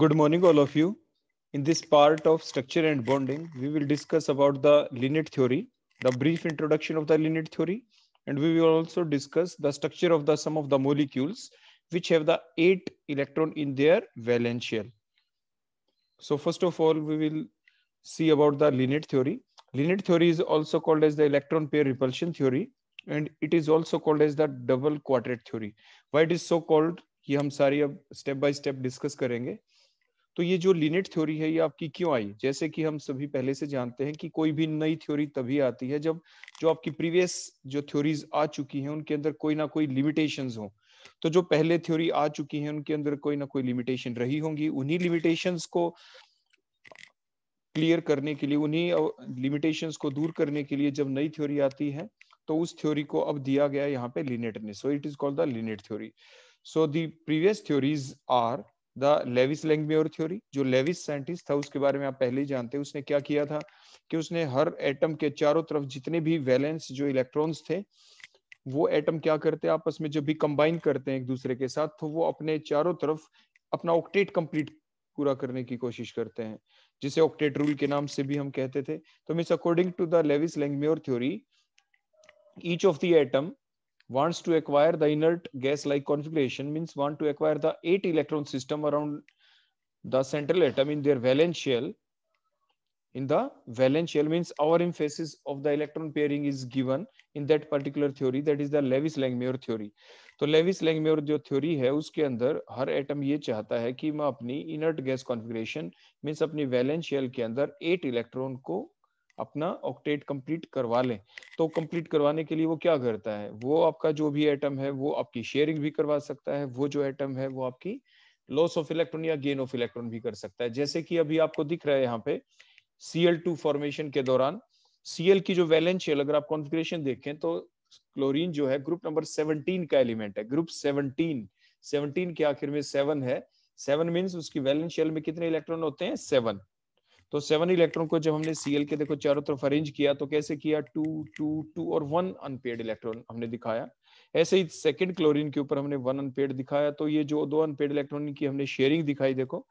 Good morning, all of you. In this part of structure and bonding, we will discuss about the linear theory, the brief introduction of the linear theory, and we will also discuss the structure of the sum of the molecules which have the eight electron in their valence shell. So first of all, we will see about the linear theory. Linear theory is also called as the electron pair repulsion theory, and it is also called as the double quadrat theory. Why it is so called? ये हम सारी अब step by step discuss तो ये जो Lynette theory है ये आपकी क्यों आई जैसे कि हम सभी पहले से जानते हैं कि कोई भी नई थ्योरी तभी आती है जब जो आपकी प्रीवियस जो थ्योरीज आ चुकी हैं उनके अंदर कोई ना कोई लिमिटेशन हो तो जो पहले थ्योरी आ चुकी है उनके अंदर कोई ना कोई लिमिटेशन रही होंगी उन्हीं लिमिटेशन को क्लियर करने के लिए उन्हीं लिमिटेशन को दूर करने के लिए जब नई थ्योरी आती है तो उस थ्योरी को अब दिया गया यहाँ पे लिनेट ने so it is called the Linnett theory so the previous theories are the Lewis Langmuir theory जो लेविस साइंटिस्ट था उसके बारे में आप पहले ही जानते हैं उसने क्या किया था कि उसने हर एटम के चारों तरफ जितने भी वैलेंस जो इलेक्ट्रॉन्स थे वो एटम क्या करते हैं आपस में जब भी कंबाइन करते हैं एक दूसरे के साथ तो वो अपने चारों तरफ अपना ऑक्टेट कंप्लीट पूरा करने की कोशिश करते हैं जिसे ऑक्टेट रूल के नाम से भी हम कहते थे तो means according to the Lewis Langmuir theory each of the atom wants to acquire the inert gas like configuration means want to acquire the eight electron system around the central atom in their valence shell in the valence shell means our emphasis of the electron pairing is given in that particular theory that is the Lewis langmuir theory तो Lewis langmuir jo theory hai uske andar har atom ye chahta hai ki main apni inert gas configuration means apni valence shell ke andar eight electron ko अपना octet complete करवा लें तो complete करवाने के लिए वो क्या करता है वो आपका जो भी एटम है वो आपकी शेयरिंग भी करवा सकता है वो जो एटम है वो आपकी लॉस ऑफ इलेक्ट्रॉन या गेन ऑफ इलेक्ट्रॉन भी कर सकता है जैसे कि अभी आपको दिख रहा है यहाँ पे टू फॉर्मेशन के दौरान सीएल की जो वैलेंस शेल अगर आप कॉन्फिग्रेशन देखें तो क्लोरीन जो है ग्रुप नंबर सेवनटीन का एलिमेंट है ग्रुप सेवनटीन सेवनटीन के आखिर में सेवन है सेवन मीन उसकी वैलेंस शेल में कितने इलेक्ट्रॉन होते हैं सेवन तो सेवन इलेक्ट्रॉन को जब हमने सीएल के देखो चारों तरफ अरेंज किया तो कैसे किया टू टू टू और वन अनपेड इलेक्ट्रॉन हमने दिखाया ऐसे ही सेकंड क्लोरीन के ऊपर हमने वन अनपेड दिखाया तो ये जो दो अनपेड इलेक्ट्रॉन की हमने शेयरिंग दिखाई देखो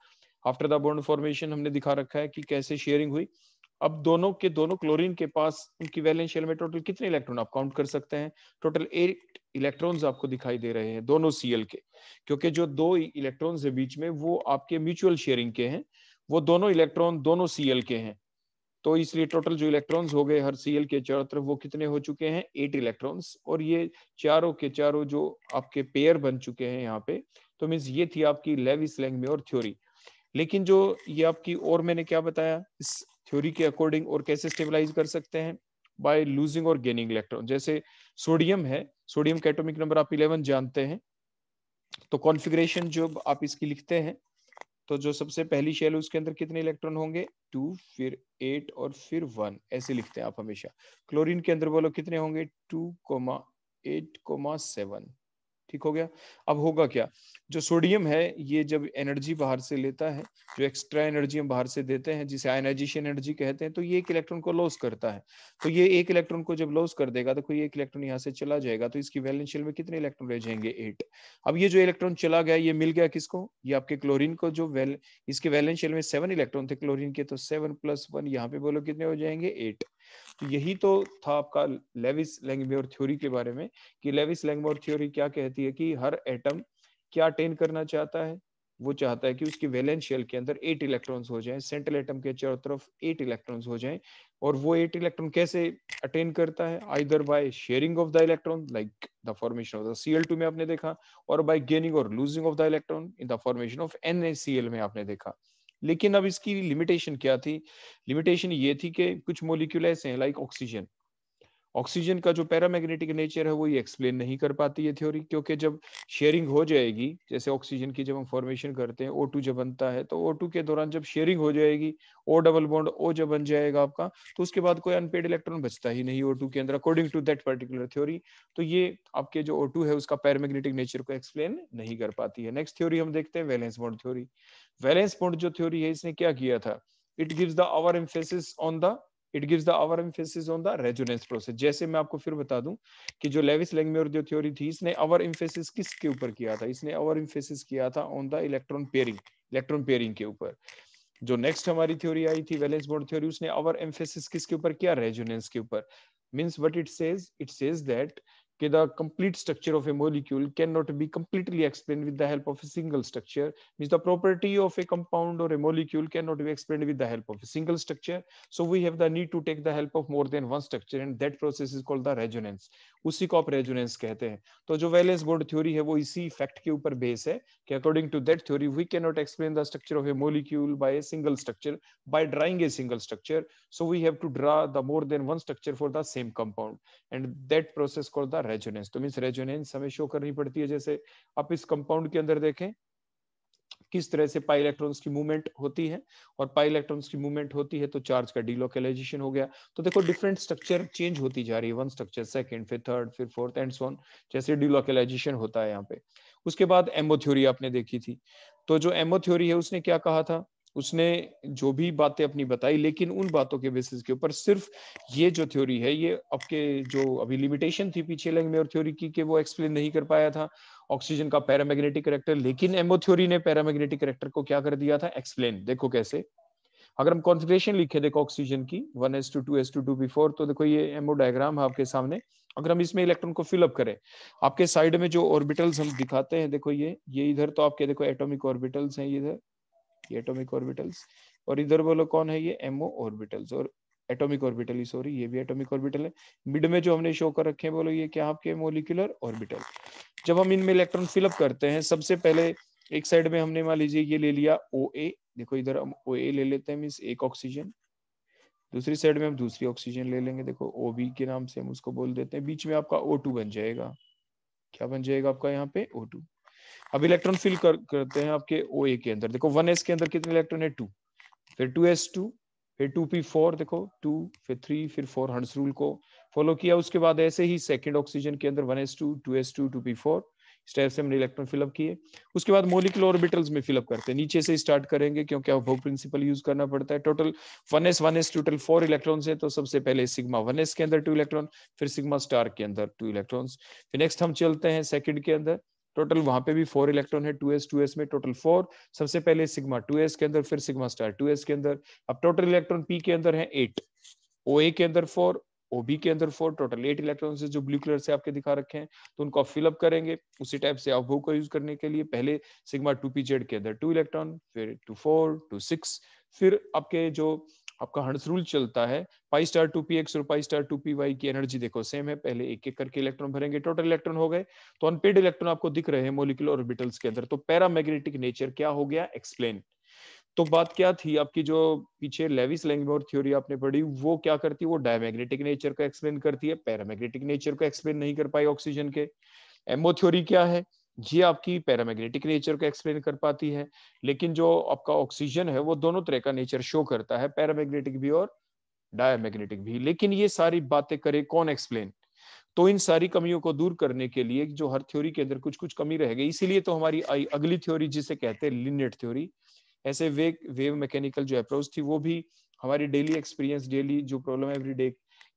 आफ्टर द बॉन्ड फॉर्मेशन हमने दिखा रखा है कि कैसे शेयरिंग हुई अब दोनों के दोनों क्लोरीन के पास उनकी वैलेंस शेल में टोटल कितने इलेक्ट्रॉन आप काउंट कर सकते हैं टोटल एट इलेक्ट्रॉन्स आपको दिखाई दे रहे हैं दोनों सीएल के क्योंकि जो दो इलेक्ट्रॉन्स है बीच में वो आपके म्यूचुअल शेयरिंग के हैं वो दोनों इलेक्ट्रॉन दोनों सी के हैं तो इसलिए टोटल जो इलेक्ट्रॉन्स हो गए हर सीएल के चारों तरफ वो कितने हो चुके हैं एट इलेक्ट्रॉन्स और ये चारों के चारों जो आपके पेयर बन चुके हैं यहाँ पे तो मीन्स ये थी आपकी लेवी स्लैंग में और थ्योरी लेकिन जो ये आपकी और मैंने क्या बताया इस थ्योरी के अकॉर्डिंग और कैसे स्टेबलाइज कर सकते हैं बाय लूजिंग और गेनिंग इलेक्ट्रॉन जैसे सोडियम है सोडियम कैटोमिक नंबर आप इलेवन जानते हैं तो कॉन्फ़िगरेशन जो आप इसकी लिखते हैं तो जो सबसे पहली शेल है उसके अंदर कितने इलेक्ट्रॉन होंगे टू फिर एट और फिर वन ऐसे लिखते हैं आप हमेशा क्लोरीन के अंदर बोलो कितने होंगे two comma eight comma seven ठीक हो गया अब होगा क्या जो सोडियम है ये जब एनर्जी बाहर से लेता है जो एक्स्ट्रा एनर्जी हम बाहर से देते हैं जिसे आयनाइजेशन एनर्जी कहते हैं तो ये एक इलेक्ट्रॉन को लॉस करता है तो ये एक इलेक्ट्रॉन को जब लॉस कर देगा तो कोई एक इलेक्ट्रॉन यहाँ से चला जाएगा तो इसकी वैलेंशियल में कितने इलेक्ट्रॉन रह जाएंगे एट अब ये जो इलेक्ट्रॉन चला गया ये मिल गया किसको ये आपके क्लोरिन को जो वैल इसके वैलेंशियल में सेवन इलेक्ट्रॉन थे क्लोरिन के तो सेवन प्लस वन यहाँ पे बोलो कितने हो जाएंगे एट तो यही तो था आपका लेविस लैंगमोर थ्योरी के बारे में कि लेविस लैंगमोर थ्योरी क्या कहती है कि हर एटम क्या अटेन करना चाहता है वो चाहता है कि उसके वैलेंस शेल के अंदर एट इलेक्ट्रॉन्स हो जाएं सेंट्रल एटम के चारों तरफ एट इलेक्ट्रॉन्स हो जाएं और वो एट इलेक्ट्रॉन कैसे अटेन करता है either by sharing of the electron like the formation of the two में आपने देखा और बाय गेनिंग और losing of the electron in the formation of NaCl में आपने देखा लेकिन अब इसकी लिमिटेशन क्या थी लिमिटेशन ये थी कि कुछ मोलिक्यूल ऐसे हैं लाइक ऑक्सीजन ऑक्सीजन का जो पैरामैग्नेटिक नेचर है वो ये एक्सप्लेन नहीं कर पाती है थ्योरी क्योंकि जब शेयरिंग हो जाएगी जैसे ऑक्सीजन की जब हम फॉर्मेशन करते हैं ओ टू जब बनता है तो ओ टू के दौरान जब शेयरिंग हो जाएगी ओ डबल बॉन्ड ओ जब बन जाएगा आपका तो उसके बाद कोई अनपेड इलेक्ट्रॉन बचता ही नहीं ओ टू के अंदर according to that particular theory तो ये आपके जो ओ टू है उसका पैरामैग्नेटिक नेचर को एक्सप्लेन नहीं कर पाती है नेक्स्ट थ्योरी हम देखते हैं valence bond theory valence bond जो थ्योरी है इसने क्या किया था it gives the our emphasis on the it gives the our emphasis on the resonance process जैसे मैं आपको फिर बता दूं कि जो लेविस लैंगमेयर जो थ्योरी थी इसने आवर एम्फेसिस किसके ऊपर किया था इसने आवर एम्फेसिस किया था on the electron pairing electron pairing के ऊपर जो नेक्स्ट हमारी थ्योरी आई थी वैलेंस बॉन्ड थ्योरी उसने आवर एम्फेसिस किसके ऊपर किया रेजोनेंस के ऊपर means what it says it says that okay, the complete structure of a molecule cannot be completely explained with the help of a single structure. Means the property of a compound or a molecule cannot be explained with the help of a single structure. So we have the need to take the help of more than one structure and that process is called the resonance. उसी को आप resonance कहते हैं तो जो valence board theory है वो इसी फैक्ट के ऊपर बेस है कि according to that theory we can not explain the structure of a molecule by a single structure by drawing a single structure so we have to draw the more than one structure for the same compound and that process called the resonance तो means resonance हमें show करनी पड़ती है जैसे आप इस compound के अंदर देखें किस तरह से पाई इलेक्ट्रॉन्स की मूवमेंट होती है और पाई इलेक्ट्रॉन्स की मूवमेंट होती है तो चार्ज का डीलोकलाइजेशन हो गया तो देखो डिफरेंट स्ट्रक्चर चेंज होती जा रही है वन स्ट्रक्चर सेकंड फिर थर्ड फिर फोर्थ एंड सोन जैसे डीलोकलाइजेशन होता है यहाँ पे उसके बाद एमो थ्योरी आपने देखी थी तो जो एमो थ्योरी है उसने क्या कहा था उसने जो भी बातें अपनी बताई लेकिन उन बातों के बेसिस के ऊपर सिर्फ ये जो थ्योरी है ये आपके जो अभी लिमिटेशन थी पीछे लंग में और थ्योरी की कि वो एक्सप्लेन नहीं कर पाया था ऑक्सीजन का पैरामैग्नेटिक करेक्टर लेकिन एमओ थ्योरी ने पैरामैग्नेटिक करेक्टर को क्या कर दिया था एक्सप्लेन देखो कैसे अगर हम कॉन्फिग्रेशन लिखे देखो ऑक्सीजन की one S two two S two two B four तो देखो ये एमओ डायग्राम है आपके सामने अगर हम इसमें इलेक्ट्रॉन को फिलअप करें आपके साइड में जो ऑर्बिटल्स हम दिखाते हैं देखो ये ये इधर तो आपके देखो एटॉमिक ऑर्बिटल्स हैं इधर ये एटॉमिक ऑर्बिटल्स और इधर बोलो कौन है ये एमओ ऑर्बिटल्स और एटॉमिक ऑर्बिटल ही सॉरी ये भी एटॉमिक ऑर्बिटल है मिड में जो हमने शो कर रखे हैं बोलो ये क्या आपके मोलिकुलर ऑर्बिटल जब हम इनमें इलेक्ट्रॉन फिलअप करते हैं सबसे पहले एक साइड में हमने मान लीजिए ये ले लिया ओ देखो इधर हम ओ ए ले लेते हैं मीन्स एक ऑक्सीजन दूसरी साइड में हम दूसरी ऑक्सीजन ले लेंगे देखो ओ के नाम से हम उसको बोल देते हैं बीच में आपका ओ बन जाएगा क्या बन जाएगा आपका यहाँ पे ओ टू अब इलेक्ट्रॉन फिल कर, करते हैं आपके ओ ए के अंदर देखो वन एस के अंदर कितने इलेक्ट्रॉन है टू फिर टू एस टू फिर टू पी फोर देखो टू फिर थ्री फिर फोर हंड्स रूल को फॉलो किया उसके बाद ऐसे ही सेकेंड ऑक्सीजन के अंदर one S two two S two two P four step से हमने इलेक्ट्रॉन फिलअप किए उसके बाद मोलिकुलर ऑर्बिटल्स में फिलअप करते हैं नीचे से स्टार्ट करेंगे क्योंकि अब प्रिंसिपल यूज करना पड़ता है total one S one S total four electrons हैं तो सबसे पहले सिग्मा वन एस के अंदर टू इलेक्ट्रॉन फिर सिग्मा स्टार के अंदर टू इलेक्ट्रॉन्स फिर नेक्स्ट हम चलते हैं सेकंड के अंदर टोटल वहां पे भी फोर इलेक्ट्रॉन है टू एस टू एस में टोटल फोर सबसे पहले सिग्मा टू एस के अंदर फिर सिग्मा स्टार टू एस के अंदर अब टोटल इलेक्ट्रॉन पी के अंदर है एट ओ ए के अंदर फोर ओ बी के अंदर फोर टोटल एट इलेक्ट्रॉन से जो ब्लू कलर से आपके दिखा रखे हैं तो उनको आप फिलअप करेंगे उसी टाइप से आप वो को यूज करने के लिए पहले सिग्मा टू पी जेड के अंदर टू इलेक्ट्रॉन फिर टू फोर टू सिक्स फिर आपके जो आपका हंड्स रूल चलता है pi star two P X और pi star two P Y की एनर्जी देखो सेम है पहले एक एक करके इलेक्ट्रॉन भरेंगे टोटल इलेक्ट्रॉन हो गए तो अनपेड इलेक्ट्रॉन आपको दिख रहे हैं मोलिकुलर ऑर्बिटल्स के अंदर तो पैरामैग्नेटिक नेचर क्या हो गया एक्सप्लेन तो बात क्या थी आपकी जो पीछे लेविस लैंगमोर थ्योरी आपने पढ़ी वो क्या करती है वो डायमैग्नेटिक नेचर का एक्सप्लेन करती है पैरामैग्नेटिक नेचर को एक्सप्लेन नहीं कर पाई ऑक्सीजन के एमओ थ्योरी क्या है ये आपकी पैरामैग्नेटिक नेचर को एक्सप्लेन कर पाती है लेकिन जो आपका ऑक्सीजन है वो दोनों तरह का नेचर शो करता है पैरामैग्नेटिक भी और डायमैग्नेटिक भी लेकिन ये सारी बातें करे कौन एक्सप्लेन तो इन सारी कमियों को दूर करने के लिए जो हर थ्योरी के अंदर कुछ कुछ कमी रह गई इसीलिए तो हमारी आई अगली थ्योरी जिसे कहते हैं लिनेट थ्योरी ऐसे वेव वेव मैकेनिकल जो अप्रोच थी वो भी हमारी डेली एक्सपीरियंस डेली जो प्रॉब्लम एवरी डे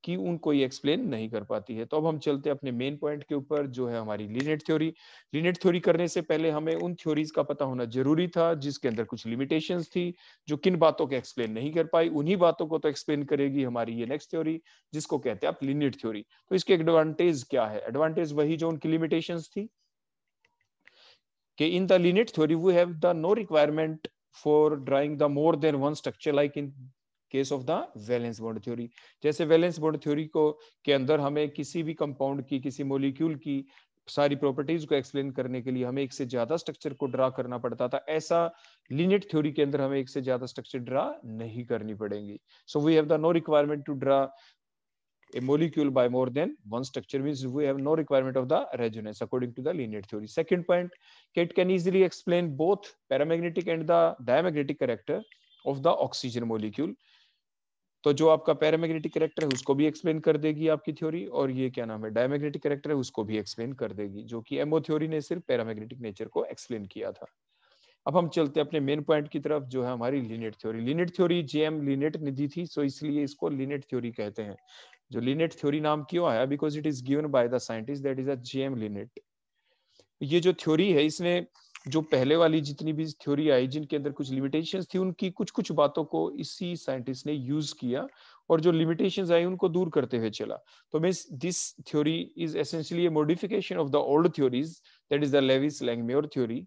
कि उनको ये एक्सप्लेन नहीं कर पाती है तो अब हम चलते हैं अपने मेन पॉइंट के ऊपर जो है हमारी लिनेट थ्योरी लिनेट थ्योरी करने से पहले हमें उन थ्योरीज का पता होना जरूरी था जिसके अंदर कुछ लिमिटेशन थी जो किन बातों को एक्सप्लेन नहीं कर पाई उन्हीं बातों को तो एक्सप्लेन करेगी हमारी ये नेक्स्ट थ्योरी जिसको कहते हैं आप लिनेट थ्योरी तो इसके एडवांटेज क्या है एडवांटेज वही जो उनकी लिमिटेशन थी कि in the Linnett theory we have the no requirement for drawing the more than one structure like in case of the valence bond theory जैसे वैलेंस बॉन्ड थ्योरी को के अंदर हमें किसी भी कंपाउंड की किसी मोलिक्यूल की सारी प्रॉपर्टीज को एक्सप्लेन करने के लिए हमें एक से ज्यादा स्ट्रक्चर को ड्रा करना पड़ता था ऐसा लिनेट थ्योरी के अंदर हमें एक से ज्यादा स्ट्रक्चर ड्रा नहीं करनी पड़ेगी so we have the no requirement to draw a molecule by more than one structure mean we have no requirement of the resonance according to the Linnett theory second point it can easily explain both paramagnetic and the diamagnetic character of the oxygen molecule तो जो आपका paramagnetic character है उसको भी explain कर देगी आपकी theory और ये क्या नाम है डायमैग्नेटिक करेक्टर है उसको भी एक्सप्लेन कर देगी जो कि एमओ थ्योरी ने सिर्फ पैरामैग्नेटिक नेचर को एक्सप्लेन किया था अब हम चलते अपने मेन पॉइंट की तरफ जो है हमारी Linnett theory Linnett theory J M Linnett निधि थी सो इसलिए इसको लिनेट थ्योरी कहते हैं जो लिनेट थ्योरी नाम क्यों आया because it is given by the scientist that is a M Linnett ये जो थ्योरी है इसने जो पहले वाली जितनी भी थ्योरी आई जिनके अंदर कुछ लिमिटेशंस थी उनकी कुछ कुछ बातों को इसी साइंटिस्ट ने यूज किया और जो लिमिटेशंस आई उनको दूर करते हुए चला तो means this theory is essentially modification of the old theories that is the Lewis Langmuir theory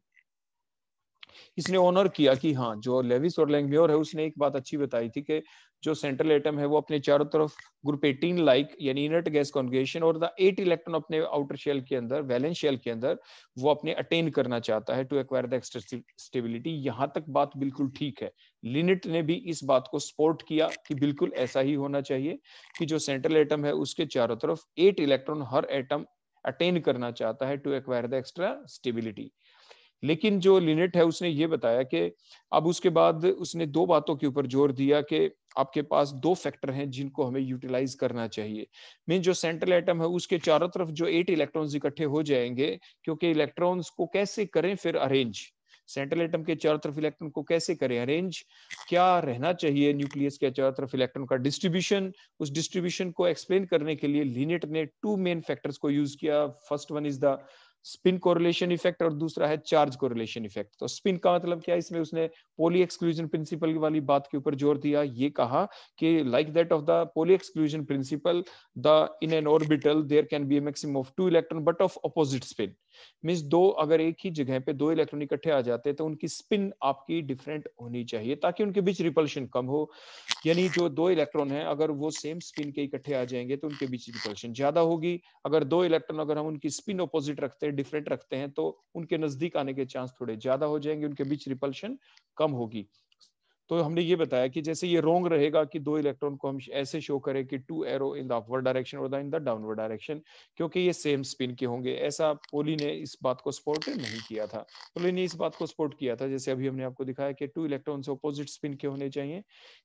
इसने ऑनर किया कि हाँ जो लेविस और लैंग्लियोर है उसने एक बात अच्छी बताई थी कि जो सेंट्रल एटम है वो अपने चारों तरफ ग्रुप एटीन लाइक यानी इनर्ट गैस कॉन्गेशन और द एट इलेक्ट्रॉन अपने आउटर शेल के अंदर वैलेंस शेल के अंदर वो अपने अटेन करना चाहता है to acquire the extra stability यहाँ तक बात बिल्कुल ठीक है लिनिट ने भी इस बात को सपोर्ट किया कि बिल्कुल ऐसा ही होना चाहिए कि जो सेंट्रल एटम है उसके चारों तरफ एट इलेक्ट्रॉन हर एटम अटेन करना चाहता है to acquire the extra stability लेकिन जो लिनेट है उसने ये बताया कि अब उसके बाद उसने दो बातों के ऊपर जोर दिया कि आपके पास दो फैक्टर हैं जिनको हमें यूटिलाइज करना चाहिए मीन जो सेंट्रल एटम है उसके चारों तरफ जो एट इलेक्ट्रॉन्स इकट्ठे हो जाएंगे क्योंकि इलेक्ट्रॉन्स को कैसे करें फिर अरेंज सेंट्रल एटम के चारों तरफ इलेक्ट्रॉन को कैसे करें अरेंज क्या रहना चाहिए न्यूक्लियस के चारों तरफ इलेक्ट्रॉन का डिस्ट्रीब्यूशन उस डिस्ट्रीब्यूशन को एक्सप्लेन करने के लिए लिनेट ने टू मेन फैक्टर्स को यूज किया first one is the spin correlation effect और दूसरा है चार्ज कोरिलेशन इफेक्ट तो स्पिन का मतलब क्या है इसमें उसने पोली एक्सक्लूजन प्रिंसिपल वाली बात के ऊपर जोर दिया ये कहा कि like that of the Pauli exclusion principle the in an orbital there can be maximum of two electron but of opposite spin means दो अगर एक ही जगह पे दो इलेक्ट्रॉन इकट्ठे आ जाते हैं तो उनकी स्पिन आपकी डिफरेंट होनी चाहिए ताकि उनके बीच रिपल्शन कम हो यानी जो दो इलेक्ट्रॉन हैं अगर वो सेम स्पिन के इकट्ठे आ जाएंगे तो उनके बीच रिपल्शन ज्यादा होगी अगर दो इलेक्ट्रॉन अगर हम उनकी स्पिन ऑपोजिट रखते हैं डिफरेंट रखते हैं तो उनके नजदीक आने के चांस थोड़े ज्यादा हो जाएंगे उनके बीच रिपल्शन कम होगी तो हमने ये बताया कि जैसे ये रोंग रहेगा कि दो इलेक्ट्रॉन को हम ऐसे शो करें कि two arrow in the upward direction और इन द डाउनवर्ड डायरेक्शन क्योंकि ये सेम स्पिन के होंगे ऐसा पोली ने इस बात को सपोर्ट नहीं किया था पोली ने इस बात को सपोर्ट किया था जैसे अभी हमने आपको दिखाया कि टू इलेक्ट्रॉन से अपोजिट स्पिन के होने चाहिए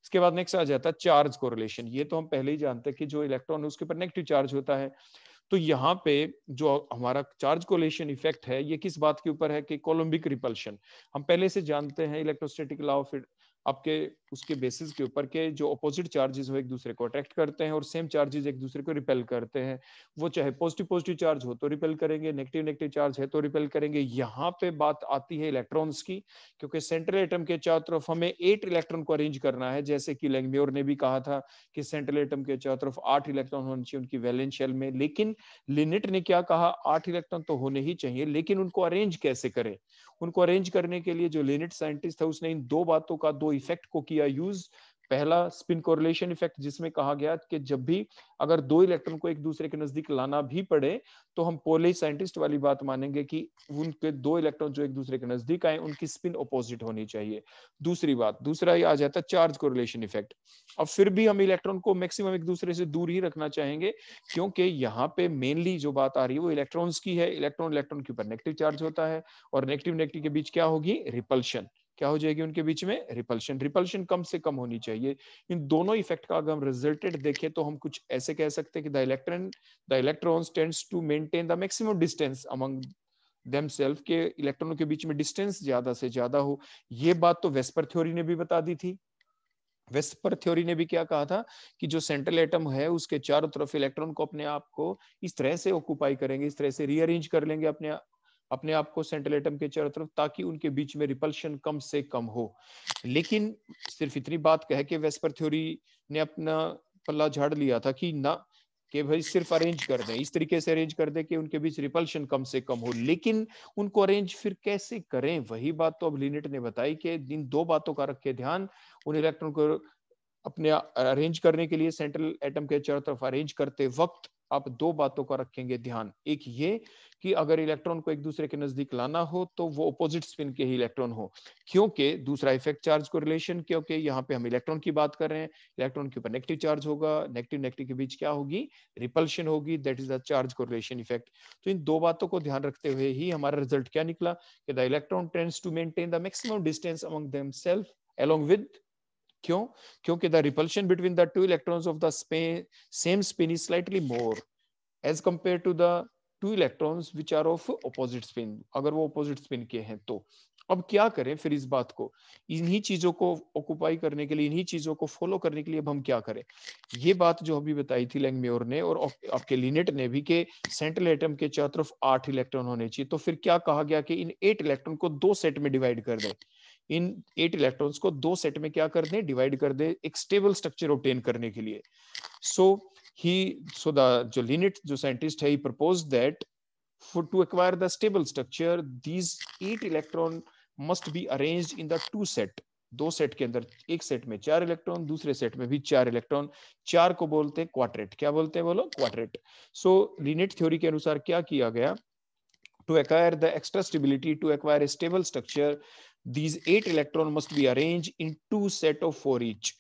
इसके बाद नेक्स्ट आ जाता है चार्ज रिलेशन ये तो हम पहले ही जानते हैं कि जो इलेक्ट्रॉन है उसके ऊपर नेगेटिव चार्ज होता है तो यहाँ पे जो हमारा चार्ज कोलेशन इफेक्ट है ये किस बात के ऊपर है कि कोलम्बिक रिपल्शन हम पहले से जानते हैं इलेक्ट्रोस्टैटिक लॉ ऑफ आपके उसके बेसिस के ऊपर के जो अपोजिट चार्जेस हो एक दूसरे को अट्रैक्ट करते हैं और सेम चार्जेस एक दूसरे को रिपेल करते हैं वो चाहे पॉजिटिव पॉजिटिव चार्ज हो तो रिपेल करेंगे नेगेटिव नेगेटिव चार्ज है तो रिपेल करेंगे यहाँ पे बात आती है इलेक्ट्रॉन्स की क्योंकि सेंट्रल एटम के चारों तरफ हमें एट इलेक्ट्रॉन को अरेंज करना है जैसे कि लेंगम्योर ने भी कहा था कि सेंट्रल एटम के चारों तरफ आठ इलेक्ट्रॉन होने चाहिए उनकी वैलेंस शेल में लेकिन लिनिट ने क्या कहा आठ इलेक्ट्रॉन तो होने ही चाहिए लेकिन उनको अरेंज कैसे करें उनको अरेंज करने के लिए जो लिनिट साइंटिस्ट था उसने इन दो बातों का दो इफेक्ट को किया या यूज पहला स्पिन कोरिलेशन इफेक्ट जिसमें कहा गया कि जब भी अगर दो इलेक्ट्रॉन को एक दूसरे के नजदीक लाना भी पड़े तो हम पोले साइंटिस्ट वाली बात मानेंगे कि उनके दो इलेक्ट्रॉन जो एक दूसरे के नजदीक आए उनकी स्पिन ऑपोजिट होनी चाहिए दूसरी बात दूसरा ये आ जाता है चार्ज कोरिलेशन इफेक्ट अब फिर भी हम इलेक्ट्रॉन को मैक्सिमम एक दूसरे से दूर ही रखना चाहेंगे क्योंकि यहाँ पे मेनली जो बात आ रही है वो इलेक्ट्रॉन की है इलेक्ट्रॉन इलेक्ट्रॉन के ऊपर नेगेटिव चार्ज होता है और नेगेटिव नेगेटिव के बीच क्या होगी रिपल्शन क्या हो जाएगी उनके बीच में रिपल्शन रिपल्शन कम से कम होनी चाहिए इन दोनों इफेक्ट का अगर हम रिजल्टेड देखें तो हम कुछ ऐसे कह सकते हैं कि the electron the electrons tends to maintain the maximum distance among them के इलेक्ट्रॉनों के बीच में डिस्टेंस ज्यादा से ज्यादा हो ये बात तो वेस्पर थ्योरी ने भी बता दी थी वेस्पर थ्योरी ने भी क्या कहा था कि जो सेंट्रल एटम है उसके चारों तरफ इलेक्ट्रॉन को अपने आप को इस तरह से ऑक्यूपाई करेंगे इस तरह से रीअरेंज कर लेंगे अपने अपने आप को सेंट्रल एटम के चारों तरफ ताकि उनके बीच में रिपल्शन कम से कम हो लेकिन सिर्फ इतनी बात कह के वेस्पर थ्योरी ने अपना पल्ला झाड़ लिया था कि ना कि भाई सिर्फ अरेंज कर दें इस तरीके से अरेंज कर दें कि उनके बीच रिपल्शन कम से कम हो लेकिन उनको अरेंज फिर कैसे करें वही बात तो अब लिनेट ने बताई कि दिन दो बातों का रखे ध्यान उन इलेक्ट्रॉन को अपने अरेंज करने के लिए सेंट्रल एटम के चारों तरफ अरेंज करते वक्त आप दो बातों का रखेंगे ध्यान एक ये कि अगर इलेक्ट्रॉन को एक दूसरे के नजदीक लाना हो तो वो अपोजिट स्पिन के ही इलेक्ट्रॉन हो क्योंकि दूसरा इफेक्ट चार्ज को रिलेशन क्योंकि यहाँ पे हम इलेक्ट्रॉन की बात कर रहे हैं इलेक्ट्रॉन के ऊपर नेगेटिव चार्ज होगा नेगेटिव नेगेटिव के बीच क्या होगी रिपल्शन होगी that is the charge correlation effect तो इन दो बातों को ध्यान रखते हुए ही हमारा रिजल्ट क्या निकला कि the electron trends to maintain the maximum distance among themselves along with क्यों क्योंकि the repulsion between the two electrons of the same spin is slightly more as compare to the two electrons which are of opposite spin अगर वो opposite spin के हैं तो अब क्या करें फिर इस बात को इन्हीं चीजों को ऑक्यूपाई करने के लिए इन्हीं चीजों को फॉलो करने के लिए अब हम क्या करें ये बात जो अभी बताई थी लैंगम्योर ने और आपके लिनेट ने भी के सेंट्रल एटम के चारों तरफ आठ इलेक्ट्रॉन होने चाहिए तो फिर क्या कहा गया कि इन एट इलेक्ट्रॉन को दो सेट में डिवाइड कर दें इन एट इलेक्ट्रॉन्स को दो सेट में क्या कर दें डिवाइड कर दें एक स्टेबल स्ट्रक्चर ऑप्टेन करने के लिए सो ही सो द जो लिनिट जो साइंटिस्ट है propose that for to acquire the stable structure these eight electron must be arranged in the two set दो सेट के अंदर एक सेट में चार इलेक्ट्रॉन दूसरे सेट में भी चार इलेक्ट्रॉन चार को बोलते हैं क्वाड्रेट क्या बोलते हैं बोलो क्वाड्रेट सो लिनेट थ्योरी के अनुसार क्या किया गया to acquire the extra stability to acquire stable structure These eight electron must be arranged in two set of four each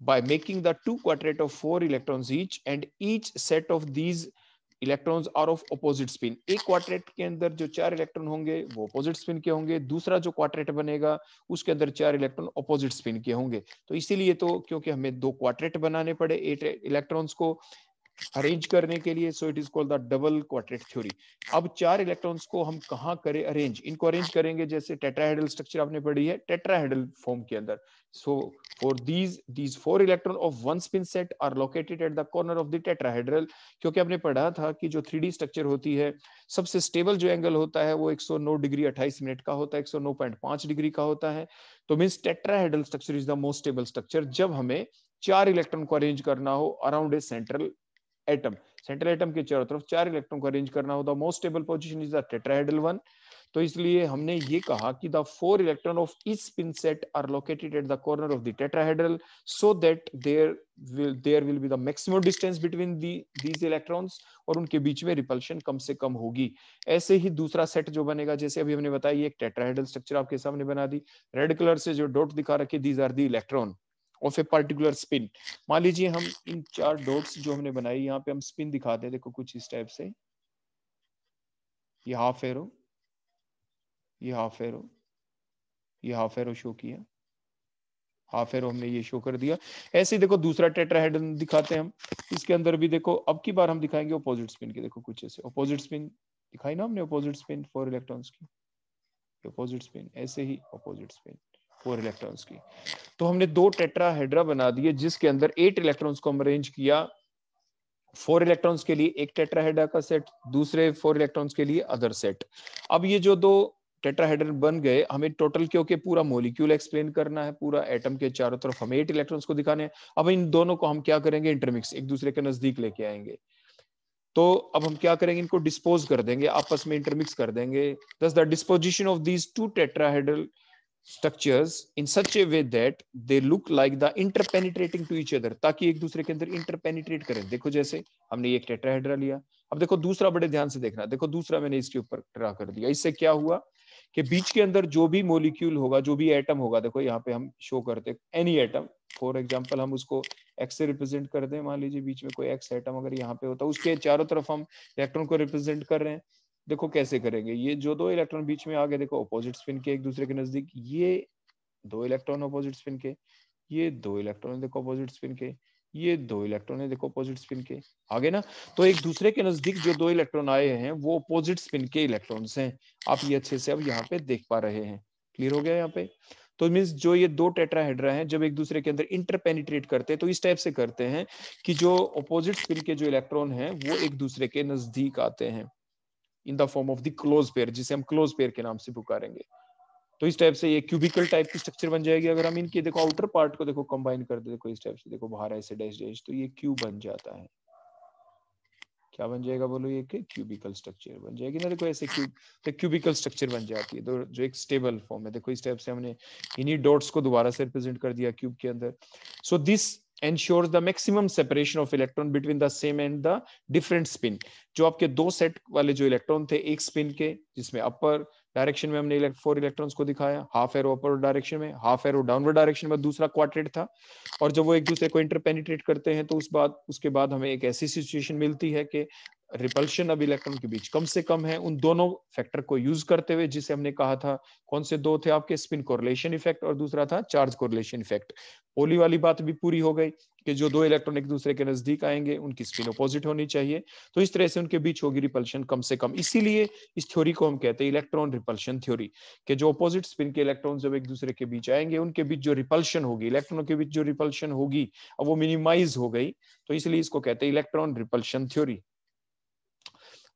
by making the two quartet of four electrons each and each set of these electrons are of opposite spin एक quartet के अंदर जो चार electron होंगे वो opposite spin के होंगे दूसरा जो क्वार्टरेट बनेगा उसके अंदर चार इलेक्ट्रॉन अपोजिट स्पिन के होंगे तो इसीलिए तो क्योंकि हमें दो क्वार्टरेट बनाने पड़े एट इलेक्ट्रॉन्स को अरेंज करने के लिए so it is called the double quadrate theory अब चार इलेक्ट्रॉन्स को हम कहां करें अरेंज इनको अरेंज करेंगे जैसे टेट्राहेड्रल स्ट्रक्चर आपने पढ़ी है टेट्राहेड्रल फॉर्म के अंदर so for these these four electron of one spin set are located at the corner of the tetrahedral क्योंकि आपने पढ़ा था कि जो 3D स्ट्रक्चर होती है सबसे स्टेबल जो एंगल होता है वो 109 डिग्री 28 मिनट का होता है 109.5 डिग्री का होता है तो means tetrahedral structure is the most stable structure जब हमें चार इलेक्ट्रॉन को अरेंज करना हो around a central atom central atom के चारों तरफ चार इलेक्ट्रॉन को अरेंज करना होता most stable position is the ideal one तो इसलिए हमने ये कहा कि the four electron of this spin set are located at the corner of the tetrahedral so that there will there will be the maximum distance between these electrons और उनके बीच में repulsion कम से कम होगी ऐसे ही दूसरा सेट जो बनेगा जैसे अभी हमने बताया एक टेट्राहेड्रल स्ट्रक्चर आपके सामने बना दी रेड कलर से जो डॉट दिखा रखे these are the electron of a particular spin मान लीजिए हम इन चार डॉट्स जो हमने बनाई यहाँ पे हम स्पिन दिखाते हैं देखो कुछ इस टाइप से ये हाफ एरो ये हाफ एरो ये हाफ एरो शो किया हाफ एरो हमने ये शो कर दिया ऐसे ही देखो दूसरा टेट्राहेड्रन दिखाते हैं हम इसके अंदर भी देखो अब की बार हम दिखाएंगे ओपोजिट स्पिन के देखो कुछ ऐसे ओपोजिट स्पिन दिखाई ना हमने ओपोजिट स्पिन फॉर इलेक्ट्रॉन्स की अपोजिट स्पिन ऐसे ही अपोजिट स्पिन फोर इलेक्ट्रॉन्स की तो हमने दो टेट्राहेड्रा बना दिए जिसके अंदर एट इलेक्ट्रॉन्स को हम अरेंज किया फोर इलेक्ट्रॉन्स के लिए एक टेट्राहेड्रा का सेट दूसरे फोर इलेक्ट्रॉन्स के लिए अदर सेट अब ये जो दो टेट्राहेड्रल बन गए हमें टोटल क्योंकि पूरा मोलिक्यूल एक्सप्लेन करना है पूरा एटम के चारों तरफ हमें एट इलेक्ट्रॉन्स को दिखाने हैं अब इन दोनों को हम क्या करेंगे इंटरमिक्स एक दूसरे के नजदीक लेके आएंगे तो अब हम क्या करेंगे इनको डिस्पोज कर देंगे आपस में इंटरमिक्स कर देंगे thus the disposition of these two tetrahedral structures in such a way that they look like the interpenetrating to each other ताकि एक दूसरे के अंदर interpenetrate करें देखो जैसे हमने एक टेट्राहेड्रा लिया अब देखो दूसरा बड़े ध्यान से देखना देखो दूसरा मैंने इसके ऊपर ड्रा कर दिया इससे क्या हुआ कि बीच के अंदर जो भी मोलिक्यूल होगा जो भी एटम होगा देखो यहाँ पे हम शो करते एनी एटम फॉर एग्जाम्पल हम उसको एक्स से रिप्रेजेंट कर दें मान लीजिए बीच में कोई एक्स एटम अगर यहाँ पे होता उसके चारों तरफ हम इलेक्ट्रॉन को रिप्रेजेंट कर रहे हैं देखो कैसे करेंगे ये जो दो इलेक्ट्रॉन बीच में आ गए देखो अपोजिट स्पिन के एक दूसरे के नजदीक ये दो इलेक्ट्रॉन अपोजिट स्पिन के ये दो इलेक्ट्रॉन देखो अपोजिट स्पिन के ये दो इलेक्ट्रॉन है देखो अपोजिट स्पिन के आगे ना तो एक दूसरे के नजदीक जो दो इलेक्ट्रॉन आए हैं वो अपोजिट स्पिन के इलेक्ट्रॉन्स हैं आप ये अच्छे से अब यहाँ पे देख पा रहे हैं क्लियर हो गया यहाँ पे तो मीन्स जो ये दो टेट्राहेड्रा हैं जब एक दूसरे के अंदर इंटरपेनिट्रेट करते हैं तो इस टाइप से करते हैं कि जो अपोजिट स्पिन के जो इलेक्ट्रॉन है वो एक दूसरे के नजदीक आते हैं in the form of the close pair जिसे हम क्लोज पेयर के नाम से पुकारेंगे तो इस टाइप से ये क्यूबिकल टाइप की स्ट्रक्चर बन जाएगी अगर हम इनके देखो आउटर पार्ट को देखो कंबाइन कर दे देखो इस टाइप से देखो बाहर ऐसे डैश डैश तो ये क्यूब बन जाता है क्या बन जाएगा बोलो ये क्यूबिकल स्ट्रक्चर बन जाएगी ना देखो ऐसे क्यूब तो क्यूबिकल स्ट्रक्चर बन जाती है तो जो एक स्टेबल फॉर्म है देखो इस टाइप से हमने इन्हीं डॉट्स को दोबारा से रिप्रेजेंट कर दिया क्यूब के अंदर so this ensures the maximum separation of electron between the same and the different spin जो आपके दो सेट वाले जो इलेक्ट्रॉन थे एक स्पिन के जिसमें अपर डायरेक्शन में हमने फोर इलेक्ट्रॉन्स को दिखाया हाफ एरो अपर डायरेक्शन में हाफ एरो डाउनवर्ड डायरेक्शन में दूसरा क्वार्टेट था और जब वो एक दूसरे को इंटरपेनिट्रेट करते हैं तो उस बाद उसके बाद हमें एक ऐसी सिचुएशन मिलती है कि रिपल्शन अब इलेक्ट्रॉन के बीच कम से कम है उन दोनों फैक्टर को यूज करते हुए जिसे हमने कहा था कौन से दो थे आपके स्पिन कोरिलेशन इफेक्ट और दूसरा था चार्ज कोरिलेशन इफेक्ट पोली वाली बात भी पूरी हो गई कि जो दो इलेक्ट्रॉन एक दूसरे के नजदीक आएंगे उनकी स्पिन अपोजिट होनी चाहिए तो इस तरह से उनके बीच होगी रिपल्शन कम से कम इसीलिए इस थ्योरी को हम कहते हैं इलेक्ट्रॉन रिपल्शन थ्योरी कि जो अपोजिट स्पिन के इलेक्ट्रॉन जब एक दूसरे के बीच आएंगे उनके बीच जो रिपल्शन होगी इलेक्ट्रॉन के बीच जो रिपल्शन होगी अब वो मिनिमाइज हो गई तो इसलिए इसको कहते हैं इलेक्ट्रॉन रिपल्शन थ्योरी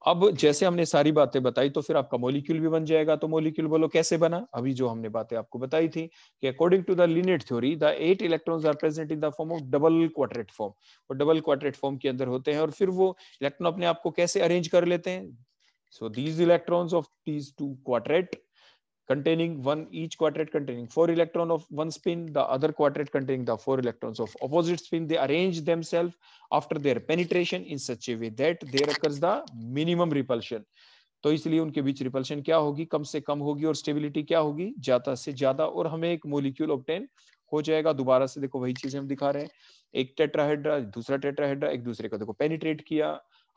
अब जैसे हमने सारी बातें बताई तो फिर आपका मोलिक्यूल भी बन जाएगा तो मोलिक्यूल बोलो कैसे बना अभी जो हमने बातें आपको बताई थी कि according to the Linnett theory the eight electrons are present in the form of double quadrate form और डबल क्वाड्रेट फॉर्म के अंदर होते हैं और फिर वो इलेक्ट्रॉन अपने आप को कैसे अरेंज कर लेते हैं so these electrons of these two quadrate containing one each quadrate containing four electron of one spin, the other quadrate containing the four electrons of opposite spin. They arrange themselves after their penetration in such a way that there occurs the minimum repulsion. तो इसलिए उनके बीच repulsion क्या होगी कम से कम होगी और stability क्या होगी ज्यादा से ज्यादा और हमें एक मोलिक्यूल ऑप्टेन हो जाएगा दोबारा से देखो वही चीज हम दिखा रहे हैं एक टेट्राहेड्रा दूसरा टेट्राहेड्रा एक दूसरे का देखो पेनिट्रेट किया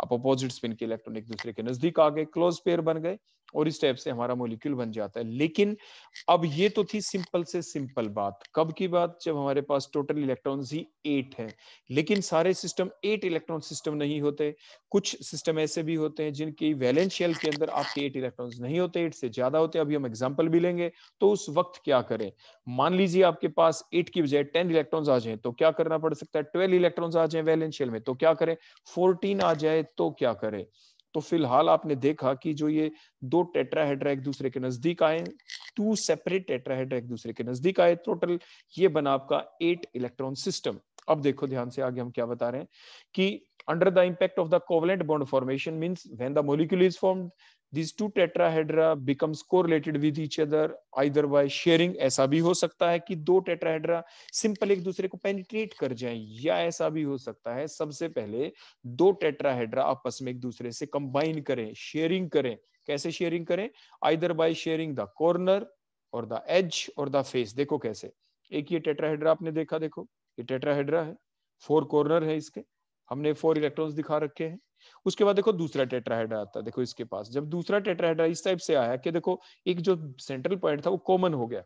अब अपोजिट स्पिन के इलेक्ट्रॉन एक दूसरे के नजदीक आ गए क्लोज पेयर बन गए और इस टाइप से हमारा मोलिक्यूल बन जाता है लेकिन अब ये तो थी सिंपल से सिंपल बात कब की बात जब हमारे पास टोटल इलेक्ट्रॉन्स ही एट है लेकिन सारे सिस्टम एट इलेक्ट्रॉन सिस्टम नहीं होते कुछ सिस्टम ऐसे भी होते हैं जिनकी वैलेंशियल के अंदर आपके एट इलेक्ट्रॉन्स नहीं होते एट से ज्यादा होते अभी हम एग्जाम्पल भी लेंगे तो उस वक्त क्या करें मान लीजिए आपके पास एट की बजाय टेन इलेक्ट्रॉन आ जाए तो क्या करना पड़ सकता है ट्वेल्व इलेक्ट्रॉन आ जाए वैलेंशियल में तो क्या करें फोर्टीन आ जाए तो क्या करें तो फिलहाल आपने देखा कि जो ये दो टेट्राहेड्रा एक दूसरे के नजदीक आए टू सेपरेट टेट्राहेड्रा एक दूसरे के नजदीक आए टोटल ये बना आपका एट इलेक्ट्रॉन सिस्टम अब देखो ध्यान से आगे हम क्या बता रहे हैं कि under the impact of the covalent bond formation means when the molecule is formed these two tetrahedra becomes correlated with each other either by sharing ऐसा भी हो सकता है कि दो tetrahedra simple एक दूसरे को penetrate कर जाएं या ऐसा भी हो सकता है सबसे पहले दो tetrahedra आपस में एक दूसरे से combine करें sharing करें कैसे sharing करें either by sharing the corner or the edge or the face देखो कैसे एक ये tetrahedra आपने देखा देखो ये tetrahedra है फोर कॉर्नर है इसके हमने फोर इलेक्ट्रॉन्स दिखा रखे हैं उसके बाद देखो दूसरा टेट्राहेड्रा आता है देखो इसके पास जब दूसरा टेट्राहेड्रा इस टाइप से आया कि देखो एक जो सेंट्रल पॉइंट था वो कॉमन हो गया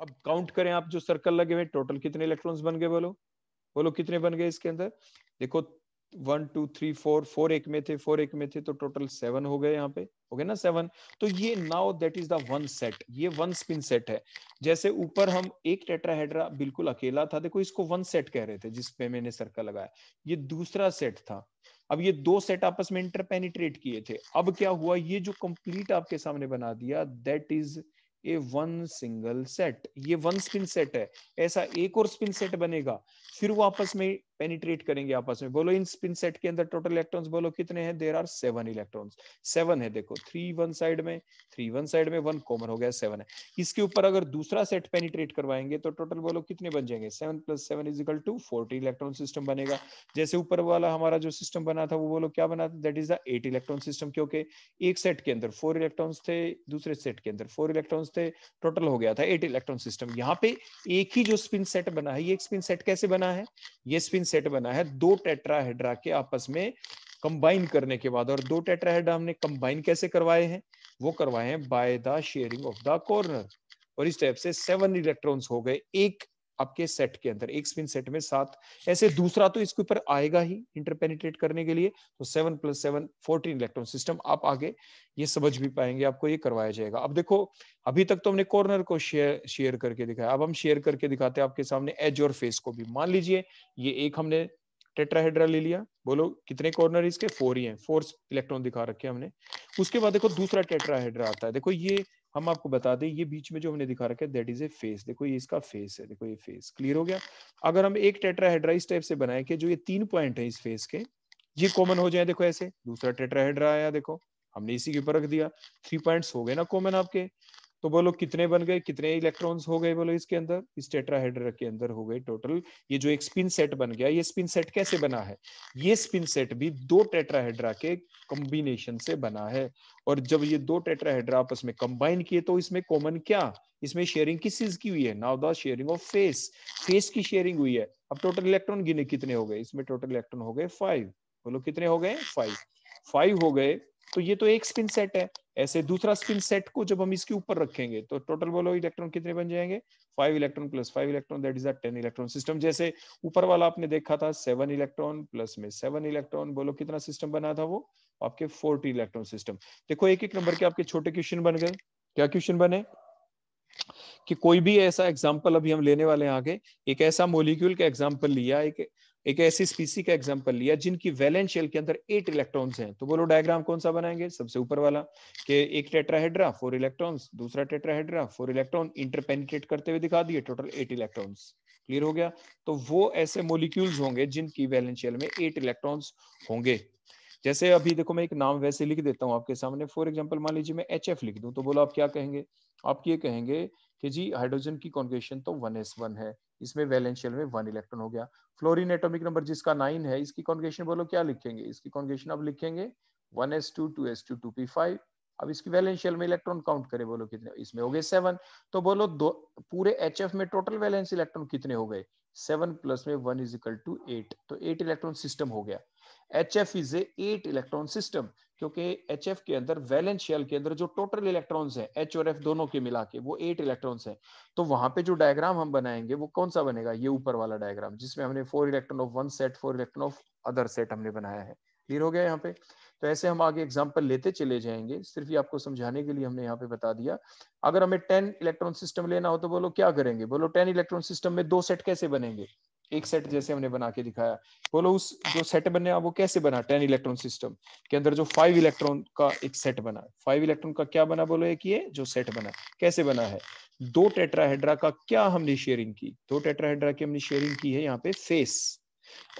अब काउंट करें आप जो सर्कल लगे हुए टोटल कितने इलेक्ट्रॉन्स बन गए बोलो बोलो कितने बन गए इसके अंदर देखो one two three four four एक में थे फोर एक में थे तो टोटल सेवन हो गए यहाँ पे हो गए ना सेवन तो ये now that is the one set ये वन स्पिन सेट है जैसे ऊपर हम एक टेट्राहेड्रा बिल्कुल अकेला था देखो इसको वन सेट कह रहे थे जिसपे मैंने सर्कल लगाया ये दूसरा सेट था अब ये दो सेट आपस में इंटरपेनिट्रेट किए थे अब क्या हुआ ये जो कंप्लीट आपके सामने बना दिया that is a one single set ये वन स्पिन सेट है ऐसा एक और स्पिन सेट बनेगा फिर वो आपस में पेनिट्रेट करेंगे आपस में बोलो इन स्पिन सेट के अंदर टोटल इलेक्ट्रॉन्स बोलो कितने हैं there are seven electrons seven है देखो थ्री वन साइड में थ्री वन साइड में वन कॉमन हो गया सेवन है इसके ऊपर अगर दूसरा सेट पेनिट्रेट करवाएंगे तो टोटल बोलो कितने बन जाएंगे seven plus seven is equal to forty electron system बनेगा जैसे ऊपर वाला हमारा जो सिस्टम बना था वो बोलो क्या बना था that is the eight electron system क्योंकि एक सेट के अंदर फोर इलेक्ट्रॉन्स थे दूसरे सेट के अंदर फोर इलेक्ट्रॉन्स थे टोटल हो गया था एट इलेक्ट्रॉन सिस्टम यहाँ पे एक ही जो स्पिन सेट बना है ये स्पिन सेट कैसे बना है ये स्पिन सेट बना है दो टेट्राहेड्रा के आपस में कंबाइन करने के बाद और दो टेट्राहेड्रा हमने कंबाइन कैसे करवाए हैं वो करवाए हैं by the sharing of the corner और इस टाइप से सेवन इलेक्ट्रॉन्स हो गए एक आपके सेट के अंदर एक स्पिन सेट में सात ऐसे दूसरा तो इसके ऊपर आएगा ही इंटरपेनिट्रेट करने के लिए तो seven plus seven fourteen electron system आप आगे ये समझ भी पाएंगे आपको ये करवाया जाएगा अब देखो अभी तक तो हमने कॉर्नर को शेयर शेयर करके दिखाया अब हम शेयर करके दिखाते हैं आपके सामने एज और फेस को भी मान लीजिए ये एक हमने टेट्राहेड्रा ले लिया बोलो कितने कॉर्नर इसके फोर ही हैं फोर इलेक्ट्रॉन दिखा रखे हमने उसके बाद देखो दूसरा टेट्राहेड्रा आता है देखो ये हम आपको बता दें ये बीच में जो हमने दिखा रखा है दैट इज ए फेस देखो ये इसका फेस है देखो ये फेस क्लियर हो गया अगर हम एक टेट्राहेड्राइस टाइप से बनाए के जो ये तीन पॉइंट है इस फेस के ये कॉमन हो जाए देखो ऐसे दूसरा टेट्राहेड्रा आया देखो हमने इसी के ऊपर रख दिया थ्री पॉइंट्स हो गए ना कॉमन आपके तो बोलो कितने बन गए कितने इलेक्ट्रॉन्स हो गए बोलो इसके अंदर इस टेट्राहेड्रा के अंदर हो गए टोटल ये जो एक स्पिन सेट बन गया ये स्पिन सेट कैसे बना है ये स्पिन सेट भी दो टेट्राहेड्रा के कॉम्बिनेशन से बना है और जब ये दो टेट्राहेड्रा आपस में कंबाइन किए तो इसमें कॉमन क्या इसमें शेयरिंग किस चीज की हुई है now the sharing of face face की शेयरिंग हुई है अब टोटल इलेक्ट्रॉन गिने कितने हो गए इसमें टोटल इलेक्ट्रॉन हो गए फाइव बोलो कितने हो गए फाइव फाइव हो गए तो ये तो एक स्पिन सेट है ऐसे दूसरा स्पिन सेट को जब हम इसके ऊपर रखेंगे तो टोटल बोलो इलेक्ट्रॉन कितने बन जाएंगे five electron plus five electron that is a ten electron system जैसे ऊपर वाला आपने देखा था सेवन इलेक्ट्रॉन प्लस में सेवन इलेक्ट्रॉन बोलो कितना सिस्टम बना था वो आपके फोर्टी इलेक्ट्रॉन सिस्टम देखो एक एक नंबर के आपके छोटे क्वेश्चन बन गए क्या क्वेश्चन बने कि कोई भी ऐसा एग्जाम्पल अभी हम लेने वाले हैं आगे एक ऐसा मोलिक्यूल का एग्जाम्पल लिया एक एक ऐसी स्पीसी का एग्जाम्पल लिया जिनकी वैलेंस शेल के अंदर एट इलेक्ट्रॉन्स हैं तो बोलो डायग्राम कौन सा बनाएंगे सबसे ऊपर वाला कि एक टेट्राहेड्रा फोर इलेक्ट्रॉन्स दूसरा टेट्राहेड्रा फोर इलेक्ट्रॉन इंटरपेनिट्रेट करते हुए दिखा दिए टोटल एट इलेक्ट्रॉन्स क्लियर हो गया तो वो ऐसे मोलिक्यूल्स होंगे जिनकी वैलेंस शेल में एट इलेक्ट्रॉन्स होंगे जैसे अभी देखो मैं एक नाम वैसे लिख देता हूँ आपके सामने फॉर एग्जाम्पल मान लीजिए मैं एच लिख दूँ तो बोलो आप क्या कहेंगे आप ये कहेंगे कि जी हाइड्रोजन की कॉन्ग्रेशन तो वन एस वन है इसमें वैलेंशियल में वन इलेक्ट्रॉन हो गया फ्लोरिन एटॉमिक नंबर जिसका नाइन है इसकी कॉन्ग्रेशन बोलो क्या लिखेंगे इसकी कॉन्ग्रेशन आप लिखेंगे one S two two S two two p five अब इसकी वैलेंशियल में इलेक्ट्रॉन काउंट करें बोलो कितने इसमें हो गए सेवन तो बोलो दो पूरे एच में टोटल वैलेंस इलेक्ट्रॉन कितने हो गए सेवन प्लस में one is equal to eight तो एट इलेक्ट्रॉन सिस्टम हो गया H F is eight electron system क्योंकि एच एफ के अंदर वैलेंस शेल के अंदर जो टोटल इलेक्ट्रॉन्स है एच और एफ दोनों के मिला के वो एट इलेक्ट्रॉन्स है तो वहां पे जो डायग्राम हम बनाएंगे वो कौन सा बनेगा ये ऊपर वाला डायग्राम जिसमें हमने four electron of one set four electron of other set हमने बनाया है क्लियर हो गया यहाँ पे तो ऐसे हम आगे एग्जाम्पल लेते चले जाएंगे सिर्फ ये आपको समझाने के लिए हमने यहाँ पे बता दिया अगर हमें टेन इलेक्ट्रॉन सिस्टम लेना हो तो बोलो क्या करेंगे बोलो टेन इलेक्ट्रॉन सिस्टम में दो सेट कैसे बनेंगे एक सेट जैसे हमने बना के दिखाया बोलो तो उस जो सेट बना वो कैसे बना टेन इलेक्ट्रॉन सिस्टम के अंदर जो फाइव इलेक्ट्रॉन का एक सेट बना फाइव इलेक्ट्रॉन का क्या बना बोलो एक ये जो सेट बना कैसे बना है दो टेट्राहेड्रा का क्या हमने शेयरिंग की दो टेट्राहेड्रा की हमने शेयरिंग की है यहाँ पे फेस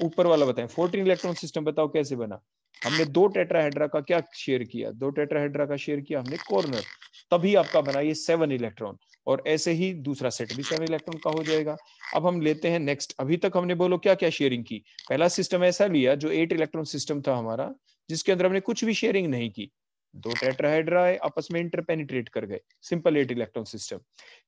ऊपर वाला बताएं फोर्टीन इलेक्ट्रॉन सिस्टम बताओ कैसे बना हमने दो टेट्राहेड्रा का क्या शेयर किया दो टेट्राहेड्रा का शेयर किया हमने कॉर्नर तभी आपका बना ये सेवन इलेक्ट्रॉन और ऐसे ही दूसरा सेट भी सेवन इलेक्ट्रॉन का हो जाएगा अब हम लेते हैं नेक्स्ट अभी तक हमने बोलो क्या क्या शेयरिंग की पहला सिस्टम ऐसा लिया जो एट इलेक्ट्रॉन सिस्टम था हमारा जिसके अंदर हमने कुछ भी शेयरिंग नहीं की दो टेट्राहेड्रा आपस में इंटरपेनिट्रेट कर गए सिंपल एट इलेक्ट्रॉन सिस्टम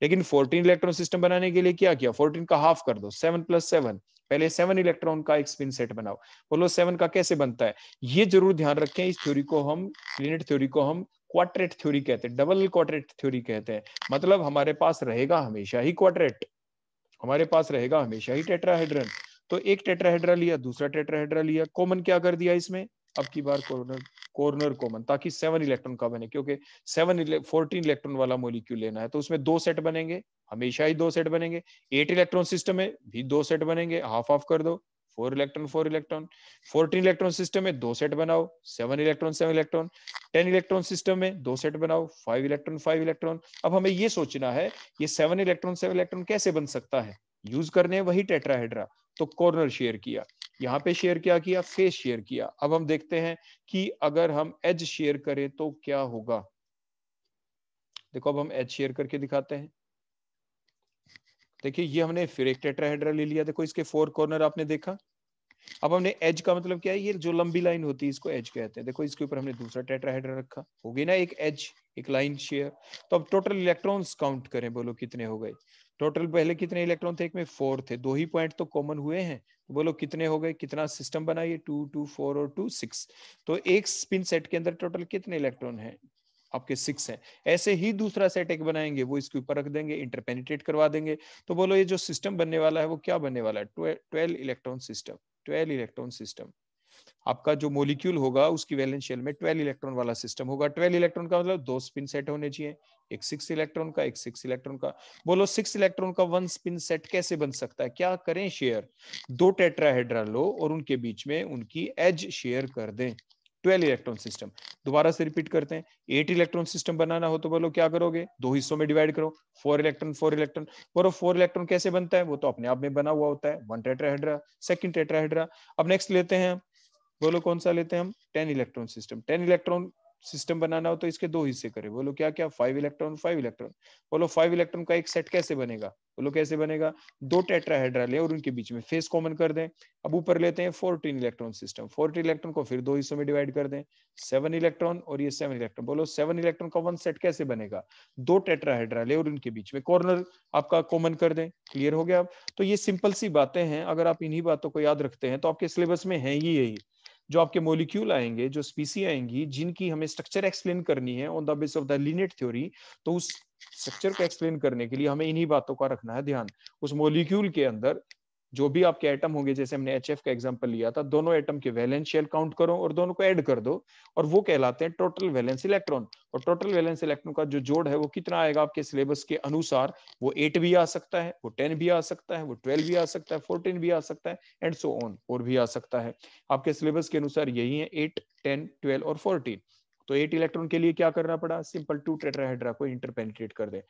लेकिन फोर्टीन इलेक्ट्रॉन सिस्टम बनाने के लिए क्या किया फोर्टीन का हाफ कर दो सेवन प्लस सेवन पहले सेवन इलेक्ट्रॉन का एक स्पिन सेट बनाओ बोलो सेवन का कैसे बनता है ये जरूर ध्यान रखें इस थ्योरी को हम क्लिनेट थ्योरी को हम क्वाट्रेट थ्योरी कहते हैं डबल क्वाट्रेट थ्योरी कहते हैं मतलब हमारे पास रहेगा हमेशा ही क्वाट्रेट हमारे पास रहेगा हमेशा ही टेट्राहेड्रन तो एक टेट्राहेड्रा लिया दूसरा टेट्राहेड्रा लिया कॉमन क्या कर दिया इसमें अब की बार कॉर्नर कॉर्नर कॉमन ताकि सेवन इलेक्ट्रॉन का बने क्योंकि सेवन फोर्टीन इलेक्ट्रॉन वाला मोलिक्यूल लेना है तो उसमें दो सेट बनेंगे हमेशा ही दो सेट बनेंगे एट इलेक्ट्रॉन सिस्टम है भी दो सेट बनेंगे हाफ ऑफ कर दो four electron four electron fourteen electron system में दो सेट बनाओ seven electron seven electron ten electron system में दो सेट बनाओ फाइव इलेक्ट्रॉन फाइव इलेक्ट्रॉन अब हमें ये सोचना है ये सेवन इलेक्ट्रॉन सेवन इलेक्ट्रॉन कैसे बन सकता है यूज करने वही टेट्राहेड्रा तो कॉर्नर शेयर किया यहाँ पे शेयर क्या किया फेस शेयर किया अब हम देखते हैं कि अगर हम एज शेयर करें तो क्या होगा देखो अब हम एज शेयर करके दिखाते हैं देखिए ये हमने फिर एक टेट्राहेड्रा ले लिया देखो इसके फोर कॉर्नर आपने देखा अब हमने एज का मतलब क्या है ये जो लंबी लाइन होती है इसको एज कहते हैं देखो इसके ऊपर हमने दूसरा टेट्राहेड्रा रखा हो गई ना एक एज एक लाइन शेयर तो अब टोटल इलेक्ट्रॉन्स काउंट करें बोलो कितने हो गए टोटल पहले कितने इलेक्ट्रॉन थे एक में फोर थे दो ही पॉइंट तो कॉमन हुए हैं तो बोलो कितने हो गए कितना सिस्टम बना ये टू टू फोर और टू सिक्स तो एक स्पिन सेट के अंदर टोटल कितने इलेक्ट्रॉन है आपके सिक्स है ऐसे ही दूसरा सेट एक बनाएंगे वो इसके ऊपर रख देंगे इंटरपेनिटेट करवा देंगे तो बोलो ये जो सिस्टम बनने वाला है वो क्या बनने वाला है twelve electron system twelve electron system आपका जो मोलिक्यूल होगा उसकी वैलेंस शेल में 12 इलेक्ट्रॉन वाला सिस्टम होगा 12 इलेक्ट्रॉन का मतलब दो स्पिन सेट होने चाहिए एक सिक्स इलेक्ट्रॉन का एक सिक्स इलेक्ट्रॉन का बोलो सिक्स इलेक्ट्रॉन का वन स्पिन सेट कैसे बन सकता है क्या करें शेयर दो टेट्राहेड्रा लो और उनके बीच में उनकी एज शेयर कर दें 12 इलेक्ट्रॉन सिस्टम दोबारा से रिपीट करते हैं 8 इलेक्ट्रॉन सिस्टम बनाना हो तो बोलो क्या करोगे दो हिस्सों में डिवाइड करो 4 इलेक्ट्रॉन 4 इलेक्ट्रॉन बोलो 4 इलेक्ट्रॉन कैसे बनता है वो तो अपने आप में बना हुआ होता है वन टेट्राहेड्रा सेकंड टेट्राहेड्रा अब नेक्स्ट लेते हैं बोलो कौन सा लेते हैं हम ten electron system ten electron system बनाना हो तो इसके दो हिस्से करें बोलो क्या क्या फाइव इलेक्ट्रॉन फाइव इलेक्ट्रॉन बोलो फाइव इलेक्ट्रॉन का एक सेट कैसे बनेगा बोलो कैसे बनेगा दो टेट्राहेड्रा ले और उनके बीच में फेस कॉमन कर दें अब ऊपर लेते हैं fourteen electron system fourteen electron को फिर दो हिस्सों में डिवाइड कर दें सेवन इलेक्ट्रॉन और ये सेवन इलेक्ट्रॉन बोलो सेवन इलेक्ट्रॉन का वन सेट कैसे बनेगा दो टेट्राहेड्रा ले और उनके बीच में कॉर्नर आपका कॉमन कर दें क्लियर हो गया अब तो ये सिंपल सी बातें हैं अगर आप इन्हीं बातों को याद रखते हैं तो आपके सिलेबस में है ही यही जो आपके मोलिक्यूल आएंगे जो स्पीसी आएंगी जिनकी हमें स्ट्रक्चर एक्सप्लेन करनी है on the base of the Linnett theory तो उस स्ट्रक्चर को एक्सप्लेन करने के लिए हमें इन्हीं बातों का रखना है ध्यान उस मोलिक्यूल के अंदर जो भी आपके एटम होंगे जैसे हमने एच का एग्जाम्पल लिया था दोनों एटम के वैलेंस शेल काउंट करो और दोनों को ऐड कर दो और वो कहलाते हैं टोटल वैलेंस इलेक्ट्रॉन और टोटल वैलेंस इलेक्ट्रॉन का जो जोड़ है वो कितना आएगा आपके सिलेबस के अनुसार वो एट भी आ सकता है वो टेन भी आ सकता है वो ट्वेल्व भी आ सकता है फोर्टीन भी आ सकता है एंड सो ऑन और भी आ सकता है आपके सिलेबस के अनुसार यही है एट टेन ट्वेल्व और फोर्टीन तो एट इलेक्ट्रॉन के लिए क्या करना पड़ा सिंपल टू टेट्राहेड्रा को इंटरपेनिट्रेट कर दे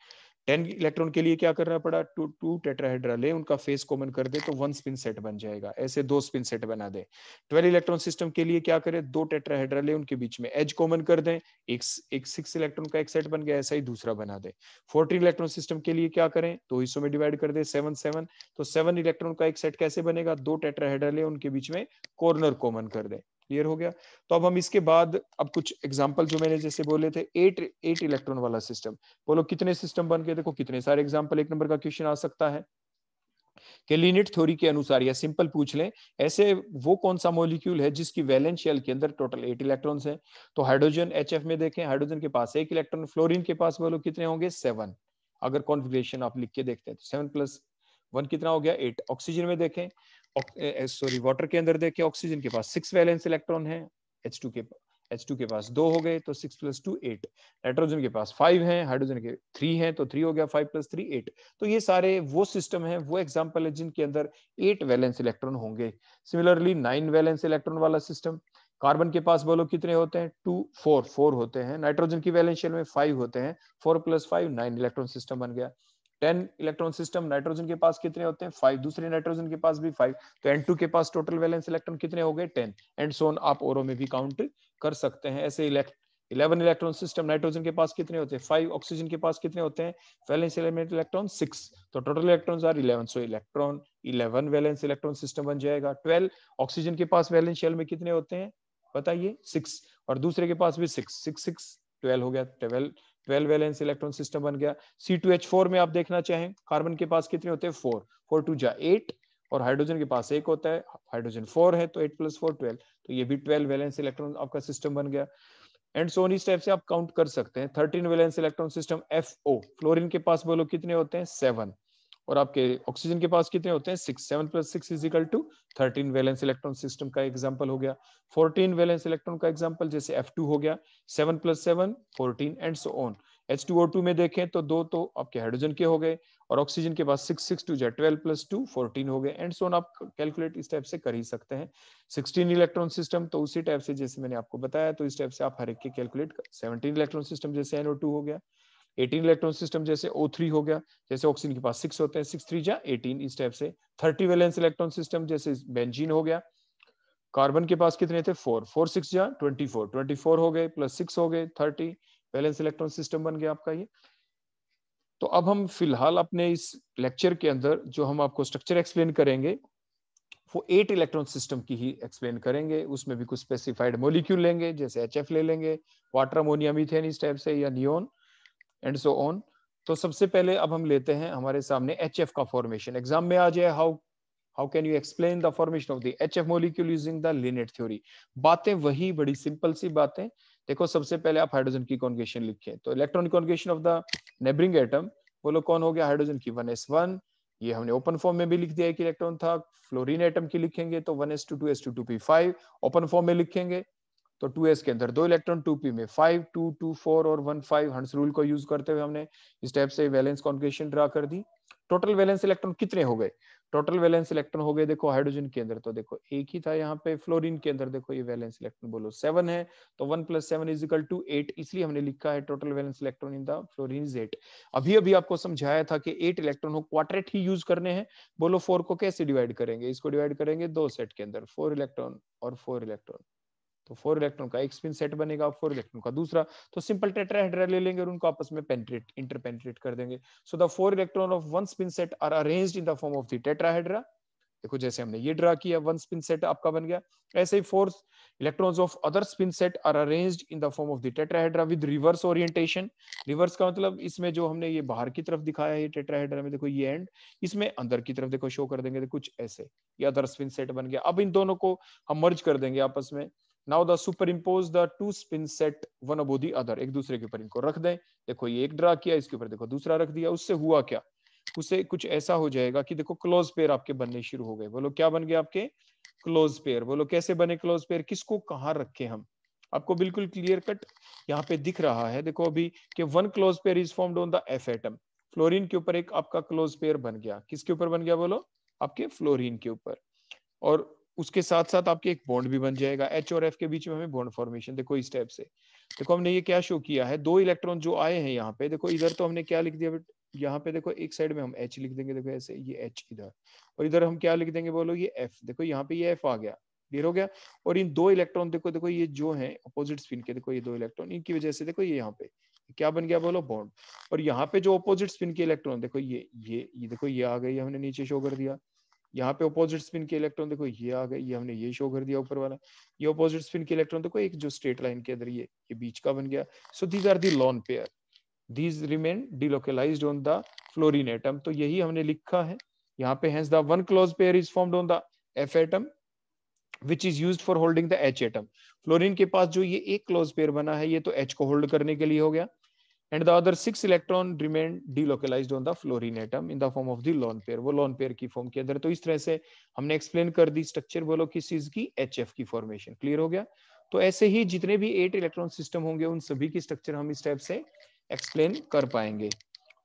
टेन इलेक्ट्रॉन के लिए क्या करना पड़ा टू टू टेट्राहेड्रा ले उनका फेस कॉमन कर दे तो वन स्पिन सेट बन जाएगा ऐसे दो स्पिन सेट बना दे ट्वेल्व इलेक्ट्रॉन सिस्टम के लिए क्या करें दो टेट्राहेड्रा ले उनके बीच में एज कॉमन कर दें एक एक सिक्स इलेक्ट्रॉन का एक सेट बन गया ऐसा ही दूसरा बना दे फोर्टीन इलेक्ट्रॉन सिस्टम के लिए क्या करें दो हिस्सों में डिवाइड कर दे सेवन सेवन तो सेवन इलेक्ट्रॉन का एक सेट कैसे बनेगा दो टेट्राहेड्रा ले उनके बीच में कॉर्नर कॉमन कर दे क्लियर हो गया तो अब हम इसके बाद अब कुछ एग्जाम्पल जो मैंने जैसे बोले थे एट एट इलेक्ट्रॉन वाला सिस्टम बोलो कितने सिस्टम बन गए देखो कितने सारे एग्जाम्पल एक नंबर का क्वेश्चन आ सकता है कि लिनिट थ्योरी के अनुसार या सिंपल पूछ लें ऐसे वो कौन सा मॉलिक्यूल है जिसकी वैलेंस शेल के अंदर टोटल एट इलेक्ट्रॉन्स हैं तो हाइड्रोजन एचएफ में देखें हाइड्रोजन के पास एक इलेक्ट्रॉन फ्लोरीन के पास बोलो कितने होंगे सेवन अगर कॉन्फिग्रेशन आप लिख के देखते हैं तो सेवन प्लस वन कितना हो गया एट ऑक्सीजन में देखें सॉरी वाटर के अंदर देखें ऑक्सीजन के पास सिक्स वैलेंस इलेक्ट्रॉन है एच टू के एच टू के पास दो हो गए तो six plus two eight nitrogen के पास फाइव हैं हाइड्रोजन के थ्री है तो थ्री हो गया फाइव प्लस थ्री एट तो ये सारे वो सिस्टम है वो एग्जाम्पल है जिनके अंदर एट वैलेंस इलेक्ट्रॉन होंगे सिमिलरली नाइन वैलेंस इलेक्ट्रॉन वाला सिस्टम कार्बन के पास बोलो कितने होते हैं टू फोर फोर होते हैं नाइट्रोजन की वैलेंशियल में फाइव होते हैं four plus five nine electron system बन गया टेन इलेक्ट्रॉन सिस्टम नाइट्रोजन के पास कितने होते हैं फाइव दूसरे नाइट्रोजन के पास भी फाइव तो एन के पास टोटल वैलेंस इलेक्ट्रॉन कितने हो गए टेन एंड सोन आप और में भी काउंट कर सकते हैं ऐसे इलेक्ट इलेवन इलेक्ट्रॉन सिस्टम नाइट्रोजन के पास कितने होते हैं फाइव ऑक्सीजन के पास कितने होते हैं वैलेंस एलिमेंट इलेक्ट्रॉन सिक्स तो total electrons are eleven so electron eleven valence electron system बन जाएगा ट्वेल्व ऑक्सीजन के पास वैलेंस शेल में कितने होते हैं बताइए सिक्स और दूसरे के पास भी सिक्स सिक्स सिक्स ट्वेल्व हो गया twelve twelve valence electron system बन गया सी टू एच फोर में आप देखना चाहें कार्बन के पास कितने होते हैं फोर फोर टू जा एट और हाइड्रोजन के पास एक होता है हाइड्रोजन फोर है तो एट प्लस फोर ट्वेल्व तो ये भी ट्वेल्व वैलेंस इलेक्ट्रॉन आपका सिस्टम बन गया एंड सोनी इस टाइप से आप काउंट कर सकते हैं thirteen valence electron system F O fluorine के पास बोलो कितने होते हैं सेवन और आपके ऑक्सीजन के पास कितने होते हैं six seven plus six is equal to thirteen valence electron system का एग्जाम्पल हो गया फोर्टीन वैलेंस इलेक्ट्रॉन का एग्जाम्पल जैसे एफ टू हो गया seven plus seven fourteen and so on H two O two में देखें तो दो तो आपके हाइड्रोजन के हो गए और ऑक्सीजन के पास सिक्स सिक्स टू जै ट्वेल्व प्लस टू फोर्टीन हो गए एंड सो ऑन आप कैलकुलेट इस टाइप से कर ही सकते हैं सिक्सटीन इलेक्ट्रॉन सिस्टम तो उसी टाइप से जैसे मैंने आपको बताया तो इस टाइप से आप हर एक के कैलकुलेट सेवनटीन इलेक्ट्रॉन सिस्टम जैसे एनओ टू हो गया 18 इलेक्ट्रॉन सिस्टम जैसे O3 हो गया जैसे ऑक्सीजन के पास सिक्स होते हैं सिक्स थ्री जा एटीन इस टाइप से थर्टी वेलेंस इलेक्ट्रॉन सिस्टम जैसे बेंजीन हो गया कार्बन के पास कितने थे फोर फोर सिक्स जा ट्वेंटी फोर ट्वेंटी फोर हो गए प्लस सिक्स हो गए थर्टी वेलेंस इलेक्ट्रॉन सिस्टम बन गया आपका ये तो अब हम फिलहाल अपने इस लेक्चर के अंदर जो हम आपको स्ट्रक्चर एक्सप्लेन करेंगे वो एट इलेक्ट्रॉन सिस्टम की ही एक्सप्लेन करेंगे उसमें भी कुछ स्पेसिफाइड मोलिक्यूल लेंगे जैसे एच ले लेंगे वाटर अमोनिया मीथेन इस टाइप से या नियोन एंड सो ऑन तो सबसे पहले अब हम लेते हैं हमारे सामने एच का फॉर्मेशन एग्जाम में आ जाए how how can you explain the formation of the H F molecule using the Linnett theory बातें वही बड़ी सिंपल सी बातें देखो सबसे पहले आप हाइड्रोजन की कॉन्गेशन लिखे तो electron configuration of the neighbouring atom बोलो कौन हो गया हाइड्रोजन की वन एस वन ये हमने ओपन फॉर्म में भी लिख दिया है कि इलेक्ट्रॉन था फ्लोरीन एटम की लिखेंगे तो one S two two S two two p five open form में लिखेंगे तो 2s के अंदर दो इलेक्ट्रॉन 2p में 5, 2, 2, 4 और 1, 5 हंस रूल को यूज करते हुए हमने इस से वैलेंस कॉन्फिगरेशन ड्रा कर दी टोटल वैलेंस इलेक्ट्रॉन कितने हो गए टोटल वैलेंस इलेक्ट्रॉन हो गए देखो हाइड्रोजन के अंदर तो देखो एक ही था यहाँ पे फ्लोरीन के अंदर देखो ये वैलेंस इलेक्ट्रॉन बोलो सेवन है तो one plus seven 8 to eight इसलिए हमने लिखा है total valence electron in the fluorine is 8 अभी अभी आपको समझाया था कि एट इलेक्ट्रॉन हो क्वार्टेट ही यूज करने हैं बोलो फोर को कैसे डिवाइड करेंगे इसको डिवाइड करेंगे दो सेट के अंदर फोर इलेक्ट्रॉन और फोर इलेक्ट्रॉन तो फोर इलेक्ट्रॉन का एक स्पिन सेट बनेगा फोर इलेक्ट्रॉन का दूसरा तो सिंपल टेट्राहेड्रा ले लेंगे और उनको आपस में पेंट्रेट इंटरपेंट्रेट कर देंगे so the four electron of one spin set are arranged in the form of the tetrahedra देखो जैसे हमने ये ड्रा किया वन स्पिन सेट आपका बन गया ऐसे ही four electrons of other spin set are arranged in the form of the tetrahedra with reverse orientation reverse का मतलब इसमें जो हमने ये बाहर की तरफ दिखाया है टेट्राहेड्रा में देखो ये एंड इसमें अंदर की तरफ देखो शो कर देंगे कुछ ऐसे ये अदर स्पिन सेट बन गया अब इन दोनों को हम मर्ज कर देंगे आपस में now the superimpose the two spin set one above the other एक दूसरे के ऊपर इनको रख दें देखो ये एक ड्रा किया इसके ऊपर देखो दूसरा रख दिया उससे हुआ क्या उसे कुछ ऐसा हो जाएगा कि देखो क्लोज पेयर आपके बनने शुरू हो गए बोलो क्या बन गए आपके क्लोज पेयर बोलो कैसे बने क्लोज पेयर किसको कहाँ रखे हम आपको बिल्कुल क्लियर कट यहाँ पे दिख रहा है देखो अभी कि one close pair is formed on the F atom fluorine के ऊपर एक आपका क्लोज पेयर बन गया किसके ऊपर बन गया बोलो आपके फ्लोरीन के ऊपर और उसके साथ साथ आपके एक बॉन्ड भी बन जाएगा एच और एफ के बीच में हमें बॉन्ड फॉर्मेशन देखो इस टाइप से देखो हमने ये क्या शो किया है दो इलेक्ट्रॉन जो आए हैं यहाँ पे देखो इधर तो हमने क्या लिख दिया यहाँ पे देखो एक साइड में हम एच लिख देंगे देखो ऐसे ये एच इधर और इधर हम क्या लिख देंगे बोलो ये एफ देखो यहाँ पे ये एफ आ गया क्लियर हो गया और इन दो इलेक्ट्रॉन देखो देखो ये जो है अपोजिट स्पिन के देखो ये दो इलेक्ट्रॉन इनकी वजह से देखो ये यहाँ पे क्या बन गया बोलो बॉन्ड और यहाँ पे जो अपोजिट स्पिन के इलेक्ट्रॉन देखो ये ये ये देखो ये आ गई हमने नीचे शो कर दिया यहाँ पे अपोजिट स्पिन के इलेक्ट्रॉन देखो ये आ गए ये हमने ये शो कर दिया ऊपर वाला ये अपोजिट स्पिन के इलेक्ट्रॉन देखो एक जो स्ट्रेट लाइन के अंदर ये ये बीच का बन गया so these are the lone pair these remain delocalised on the fluorine atom तो यही हमने लिखा है यहाँ पे hence the one close pair is formed on the F atom which is use for holding the H atom fluorine के पास जो ये एक क्लोज पेयर बना है ये तो एच को होल्ड करने के लिए हो गया and the other six electron remain delocalized on the fluorine atom in the form of the lone pair वो lone pair की form के अंदर तो इस तरह से हमने explain कर दी structure बोलो किस चीज की HF की formation clear हो गया तो ऐसे ही जितने भी एट इलेक्ट्रॉन सिस्टम होंगे उन सभी की स्ट्रक्चर हम इस टाइप से एक्सप्लेन कर पाएंगे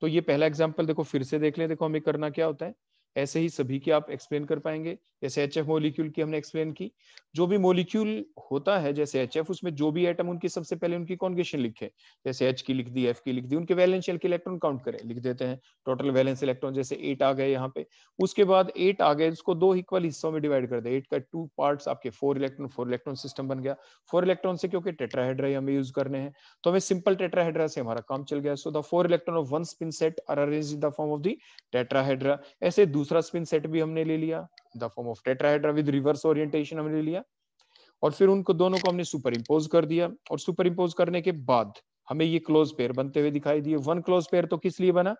तो ये पहला एग्जाम्पल देखो फिर से देख लें देखो हमें करना क्या होता है ऐसे ही सभी की आप एक्सप्लेन कर पाएंगे जैसे एच एफ मोलिक्यूल की हमने एक्सप्लेन की जो भी मोलिक्यूल होता है जैसे एच एफ उसमें जो भी एटम उनकी सबसे पहले उनकी कॉन्गेशन लिखे जैसे एच की लिख दी एफ की लिख दी उनके वैलेंस शेल के इलेक्ट्रॉन काउंट करें लिख देते हैं टोटल वैलेंस इलेक्ट्रॉन जैसे एट आ गए यहाँ पे उसके बाद एट आ गए उसको दो इक्वल हिस्सों में डिवाइड कर दे एट का टू पार्ट आपके four electron four electron system बन गया फोर इलेक्ट्रॉन से क्योंकि टेट्राहेड्रा हमें यूज करने हैं तो हमें सिंपल टेट्राहेड्रा से हमारा काम चल गया so the four electron of one spin set are arrange in the form of the tetrahedra ऐसे दूसरा स्पिन सेट भी हमने ले लिया the form of tetrahedra with reverse orientation हमने ले लिया और फिर उनको दोनों को हमने सुपर इम्पोज कर दिया और सुपर इम्पोज करने के बाद हमें ये क्लोज पेयर बनते हुए दिखाई दिए वन क्लोज पेयर तो किस लिए बना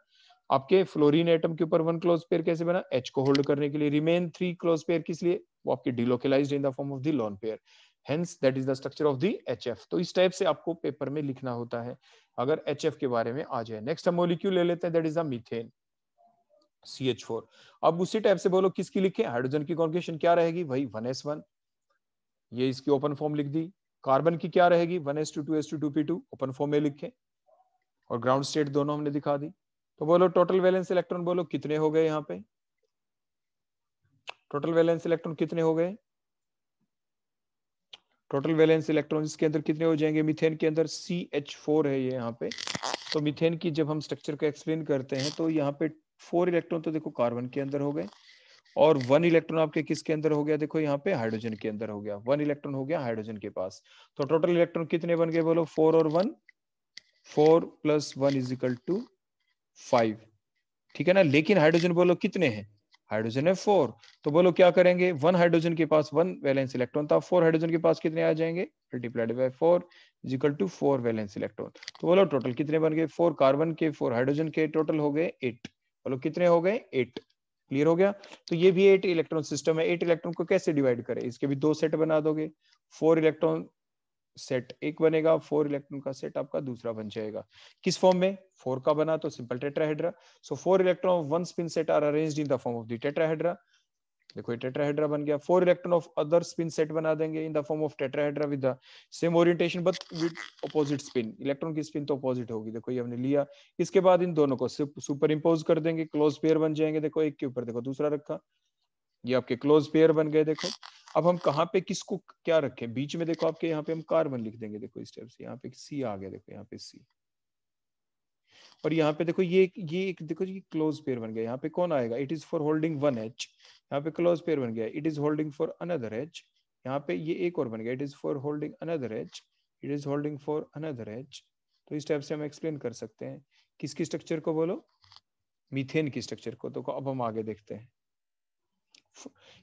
आपके फ्लोरिन एटम के ऊपर वन क्लोज पेयर कैसे बना एच को होल्ड करने के लिए रिमेन थ्री क्लोज पेयर किस लिए वो आपके delocalize in the form of the lone pair hence that is the structure of the HF तो इस टाइप से आपको पेपर में लिखना होता है अगर एचएफ के बारे में आ जाए नेक्स्ट हम मोलिक्यूल ले लेते हैं that is the methane C H four अब उसी टाइप से बोलो किसकी लिखे हाइड्रोजन की कॉन्केशन क्या रहेगी वही वन एस वन ये इसकी ओपन फॉर्म लिख दी कार्बन की क्या रहेगी one S two two S two two P two open form में लिखे और ग्राउंड स्टेट दोनों हमने दिखा दी तो बोलो टोटल वैलेंस इलेक्ट्रॉन बोलो कितने हो गए यहाँ पे टोटल वैलेंस इलेक्ट्रॉन कितने हो गए टोटल वैलेंस इलेक्ट्रॉन इसके अंदर कितने हो जाएंगे मिथेन के अंदर सी एच फोर है ये यहाँ पे तो मिथेन की जब हम स्ट्रक्चर को एक्सप्लेन करते हैं तो यहाँ पे फोर इलेक्ट्रॉन तो देखो कार्बन के अंदर हो गए और वन इलेक्ट्रॉन आपके किसके अंदर हो गया देखो यहाँ पे हाइड्रोजन के अंदर हो गया वन इलेक्ट्रॉन हो गया हाइड्रोजन के पास तो टोटल इलेक्ट्रॉन कितने बन गए बोलो फोर और one four plus one is two five ठीक है ना लेकिन हाइड्रोजन बोलो कितने हैं हाइड्रोजन है फोर तो बोलो क्या करेंगे वन हाइड्रोजन के पास वन वैलेंस इलेक्ट्रॉन था फोर हाइड्रोजन के पास कितने आ जाएंगे multiplied by four is equal to four valence electron तो बोलो टोटल कितने बन गए फोर कार्बन के फोर हाइड्रोजन के टोटल हो गए एट बोलो कितने हो गए एट क्लियर हो गया तो ये भी एट इलेक्ट्रॉन सिस्टम है एट इलेक्ट्रॉन को कैसे डिवाइड करें इसके भी दो सेट बना दोगे फोर इलेक्ट्रॉन सेट एक बनेगा फोर इलेक्ट्रॉन का सेट आपका दूसरा बन जाएगा किस फॉर्म में फोर का बना तो simple tetrahedra so four electron one spin set are arranged in the form of the tetrahedra देखो ये टेट्राहेड्रा बन गया four electron of other spin set बना देंगे in the form of tetrahedra with the same orientation but with opposite spin electron की spin तो opposite होगी देखो ये हमने लिया इसके बाद इन दोनों को सुपर इम्पोज कर देंगे क्लोज पेयर बन जाएंगे देखो एक के ऊपर देखो दूसरा रखा ये आपके क्लोज पेयर बन गए देखो अब हम कहाँ पे किसको क्या रखें बीच में देखो आपके यहाँ पे हम कार्बन लिख देंगे देखो इस टाइप से यहाँ पे सी आ गया देखो यहाँ पे सी और यहाँ पे देखो ये ये एक देखो ये क्लोज पेयर बन गया यहाँ पे कौन आएगा it is for holding one H यहाँ पे क्लोज पेयर बन गया it is holding for another H यहाँ पे ये एक और बन गया it is for holding another H it is holding for another H तो इस टाइप से हम एक्सप्लेन कर सकते हैं किसकी स्ट्रक्चर को बोलो मीथेन की स्ट्रक्चर को तो अब हम आगे देखते हैं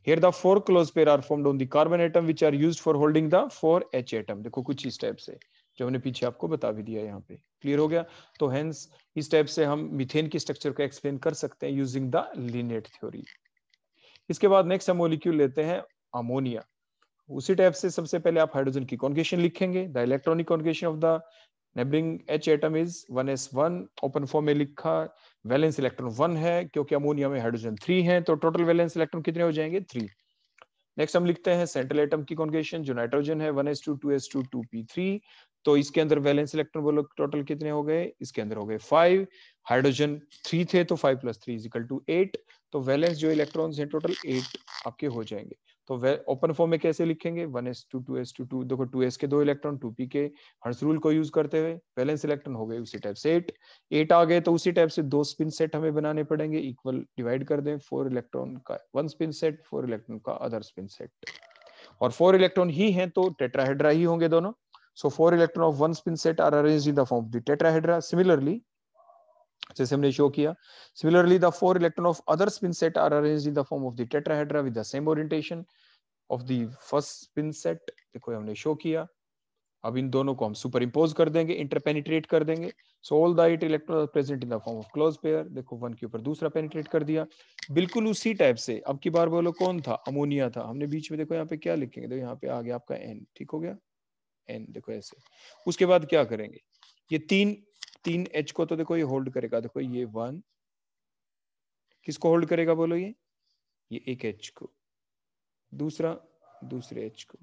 here the four close pair are formed on the carbon atom which are used for holding the four H atom देखो कुछ इस टाइप से जो हमने पीछे आपको बता भी दिया यहाँ पे क्लियर हो गया तो hence इस टाइप से हम मिथेन की स्ट्रक्चर को एक्सप्लेन कर सकते हैं यूजिंग द लिनेट थ्योरी इसके बाद नेक्स्ट हम मोलिक्यूल लेते हैं अमोनिया उसी टाइप से सबसे पहले आप हाइड्रोजन की कॉन्केशन लिखेंगे the electronic configuration of the neighbouring H atom is one S one open form में लिखा वैलेंस इलेक्ट्रॉन वन है क्योंकि अमोनिया में हाइड्रोजन थ्री है तो टोटल वैलेंस इलेक्ट्रॉन कितने हो जाएंगे थ्री नेक्स्ट हम लिखते हैं सेंट्रल एटम की कॉन्केशन जो नाइट्रोजन है one S two two S two two P three तो इसके अंदर वैलेंस इलेक्ट्रॉन बोलो टोटल कितने हो गए इसके अंदर हो गए फाइव हाइड्रोजन थ्री थे तो five plus three is equal to eight तो वैलेंस जो इलेक्ट्रॉन्स हैं टोटल एट आपके हो जाएंगे तो ओपन फॉर्म में कैसे लिखेंगे one S two two S two टू देखो टू एस के दो इलेक्ट्रॉन टू पी के हर्स रूल को यूज करते हुए वैलेंस इलेक्ट्रॉन हो गए उसी टाइप से एट एट आ गए तो उसी टाइप से दो स्पिन सेट हमें बनाने पड़ेंगे इक्वल डिवाइड कर दें फोर इलेक्ट्रॉन का one spin set four electron का अदर स्पिन सेट और फोर इलेक्ट्रॉन ही है तो टेट्राहेड्रा ही होंगे दोनों so four electron of one spin set are arrange in the form of the tetrahedra similarly जैसे हमने शो किया similarly the four electron of other spin set are arranged in the form of the tetrahedra with the same orientation of the first spin set देखो हमने show किया अब इन दोनों को हम सुपर इम्पोज कर देंगे इंटरपेनिट्रेट कर देंगे so all the eight electron are present in the form of close pair देखो वन के ऊपर दूसरा पेनिट्रेट कर दिया बिल्कुल उसी टाइप से अब की बार बोलो कौन था अमोनिया था हमने बीच में देखो यहाँ पे क्या लिखेंगे देखो यहाँ पे आ गया आपका एन ठीक हो गया एन देखो ऐसे उसके बाद क्या करेंगे ये तीन तीन एच को तो देखो ये होल्ड करेगा देखो ये वन किसको होल्ड करेगा बोलो ये ये एक एच को दूसरा दूसरे एच को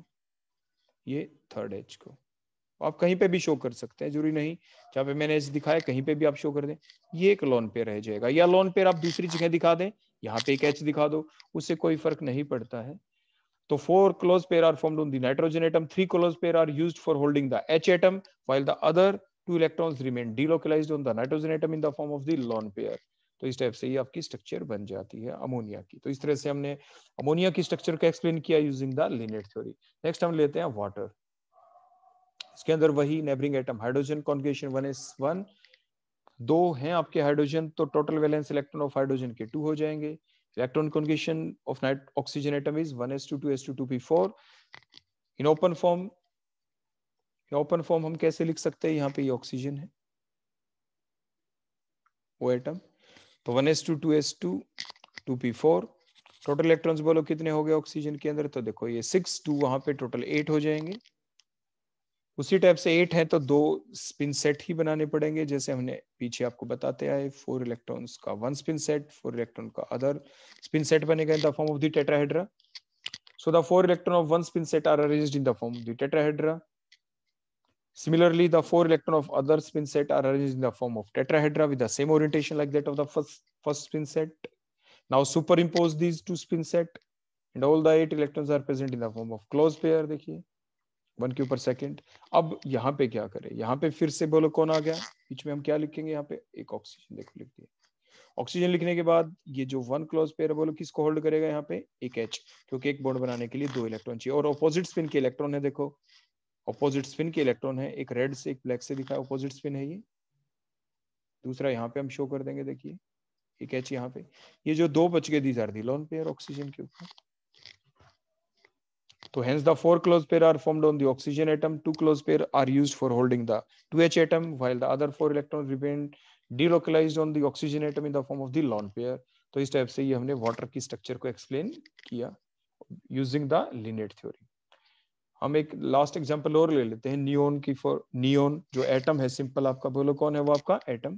ये थर्ड एच को आप कहीं पे भी शो कर सकते हैं जरूरी नहीं जहां पे मैंने दिखाया कहीं पे भी आप शो कर दें ये एक लॉन पे रह जाएगा या लॉन पेयर आप दूसरी जगह दिखा दें यहाँ पे एक एच दिखा दो उससे कोई फर्क नहीं पड़ता है तो four close pair are form on the nitrogen atom three close pair are used for holding the H atom while the other two electrons remain delocalized on the nitrogen atom in the form of the lone pair तो इस type से ये आपकी structure बन जाती है ammonia की तो इस तरह से हमने अमोनिया की स्ट्रक्चर को एक्सप्लेन किया using the Linnett theory next हम लेते हैं वाटर इसके अंदर वही neighbouring atom hydrogen configuration one S one दो हैं आपके हाइड्रोजन तो total valence electron of hydrogen के टू हो जाएंगे इलेक्ट्रॉन कॉन्गेशन ऑफ नाइट oxygen atom is one S two two S two two P four in open form open form हम कैसे लिख सकते हैं यहाँ पे ये ऑक्सीजन है वो एटम तो one S two two S two two P four total electrons बोलो कितने हो गए ऑक्सीजन के अंदर तो देखो ये सिक्स टू वहां पे टोटल एट हो जाएंगे उसी टाइप से एट है तो दो स्पिन सेट ही बनाने पड़ेंगे जैसे हमने पीछे आपको बताते आए फोर इलेक्ट्रॉन्स का one spin set four electron का अदर स्पिन सेट बनेगा in the form of the tetrahedra so the four electron of one spin set are arranged in the form of the tetrahedra Similarly, the four electron of other spin set are arranged in the form of tetrahedra with the same orientation like that of the first, first spin set. Now superimpose these two spin set and all the eight electrons are present in the form of closed pair. देखिए one cube per second. अब यहाँ पे क्या करें यहाँ पे फिर से बोलो कौन आ गया बीच में हम क्या लिखेंगे यहाँ पे एक oxygen देखो लिख दिया ऑक्सीजन लिखने के बाद ये जो वन क्लोज पेयर बोलो किसको होल्ड करेगा यहाँ पे एक एच क्योंकि एक बॉन्ड बनाने के लिए दो इलेक्ट्रॉन चाहिए और ऑपोजिट स्पिन के इलेक्ट्रॉन है देखो ऑपोजिट स्पिन के इलेक्ट्रॉन है एक रेड से एक ब्लैक से दिखाए ऑपोजिट स्पिन है ये दूसरा यहाँ पे हम शो कर देंगे देखिए एक एच यहाँ पे ये जो दो बच गए these are the lone pair oxygen के ऊपर तो hence the four close pair are formed on the oxygen atom two close pair are used for holding the two H atom while the other four electron remain delocalize on the oxygen atom in the form of the lone pair तो इस type से ये हमने water की structure को explain किया using the Linnett theory हम एक लास्ट एग्जांपल और ले लेते हैं नियोन की फॉर नियोन जो एटम है सिंपल आपका बोलो कौन है वो आपका एटम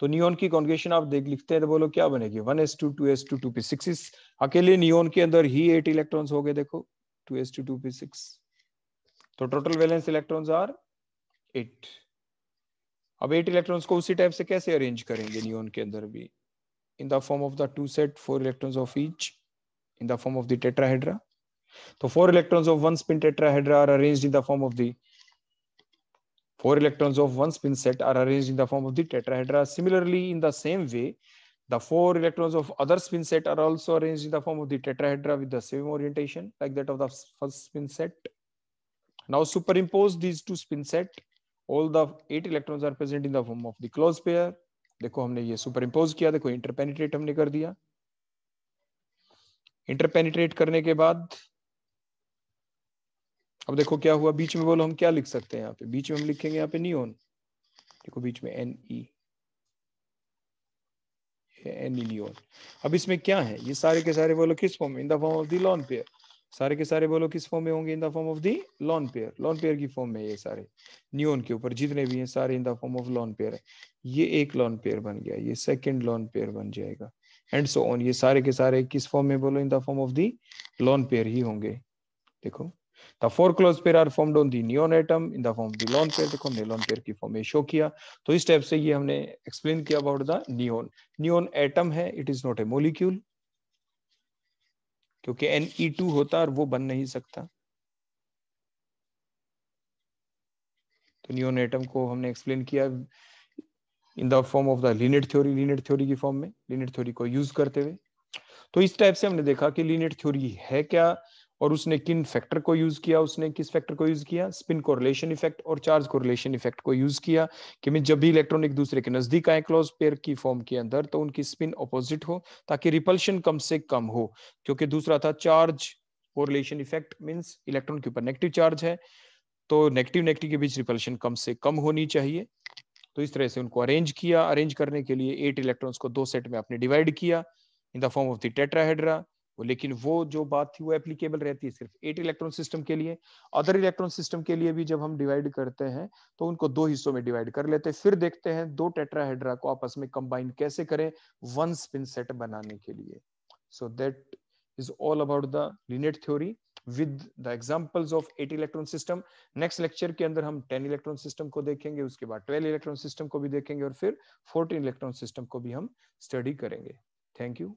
तो नियोन की कॉन्गेशन आप देख लिखते हैं तो बोलो क्या बनेगी one S two two S two two P six इस अकेले नियोन के अंदर ही एट इलेक्ट्रॉन हो गए देखो two S two two P six तो total valence electron are eight अब एट इलेक्ट्रॉन को उसी टाइप से कैसे अरेन्ज करेंगे नियोन के अंदर भी in the form of the two set four electron of each in the form of the tetrahedra तो four electrons of one spin tetrahedra are arranged in the form of the four electrons of one spin set are arranged in the form of the tetrahedra similarly in the same way the four electrons of other spin set are also arranged in the form of the tetrahedra with the same orientation like that of the first spin set now superimpose these two spin set all the eight electrons are present in the form of the closed pair देखो हमने ये superimpose किया देखो इंटरपेनिट्रेट हमने कर दिया इंटरपेनिट्रेट करने के बाद अब देखो क्या हुआ बीच में बोलो हम क्या लिख सकते हैं यहाँ पे बीच में हम लिखेंगे यहाँ पे नियोन देखो बीच में एन ई e. e अब इसमें क्या है ये सारे के सारे बोलो किस form in the form of the lone pair सारे के सारे बोलो किस फॉर्म में होंगे in the form of the lone pair lone pair की फॉर्म में ये सारे न्यून के ऊपर जितने भी हैं सारे in the form of lone pair है ये एक लॉन पेयर बन गया ये सेकंड लॉन पेयर बन जाएगा एंड सो ऑन ये सारे के सारे किस फॉर्म में बोलो in the form of the lone pair ही होंगे देखो The four close pair are formed on the neon atom in the form of lone pair देखो निलोन पेयर की फॉर्म में शो किया तो इस टाइप से ये हमने एक्सप्लेन किया about the neon neon atom है it is not a molecule क्योंकि एन ई टू होता और वो बन नहीं सकता तो नियोन एटम को हमने एक्सप्लेन किया in the form of the Linnett theory Linnett theory की फॉर्म में लिनेट थ्योरी को यूज करते हुए तो इस टाइप से हमने देखा कि लिनेट थ्योरी है क्या और उसने किन फैक्टर को यूज किया उसने किस फैक्टर को यूज किया स्पिन कोरिलेशन इफेक्ट और चार्ज कोरिलेशन इफेक्ट को यूज किया कि मैं जब भी इलेक्ट्रॉन एक दूसरे के नजदीक आए क्लोज पेयर की फॉर्म के अंदर तो उनकी स्पिन ऑपोजिट हो ताकि रिपल्शन कम से कम हो क्योंकि दूसरा था charge correlation effect means electron के ऊपर नेगेटिव चार्ज है तो नेगेटिव नेगेटिव के बीच रिपल्शन कम से कम होनी चाहिए तो इस तरह से उनको अरेंज किया अरेंज करने के लिए एट इलेक्ट्रॉन्स को दो सेट में आपने डिवाइड किया in the form of the tetrahedra लेकिन वो जो बात थी वो एप्लीकेबल रहती है सिर्फ एट इलेक्ट्रॉन सिस्टम के लिए अदर इलेक्ट्रॉन सिस्टम के लिए भी जब हम डिवाइड करते हैं तो उनको दो हिस्सों में डिवाइड कर लेते हैं फिर देखते हैं दो टेट्राहेड्रा को आपस में कंबाइन कैसे करें वन स्पिन सेट बनाने के लिए so that is all about the Linnett theory with the examples of eight electron system next lecture के अंदर हम टेन इलेक्ट्रॉन सिस्टम को देखेंगे उसके बाद ट्वेल्व इलेक्ट्रॉन सिस्टम को भी देखेंगे और फिर फोर्टीन इलेक्ट्रॉन सिस्टम को भी हम स्टडी करेंगे थैंक यू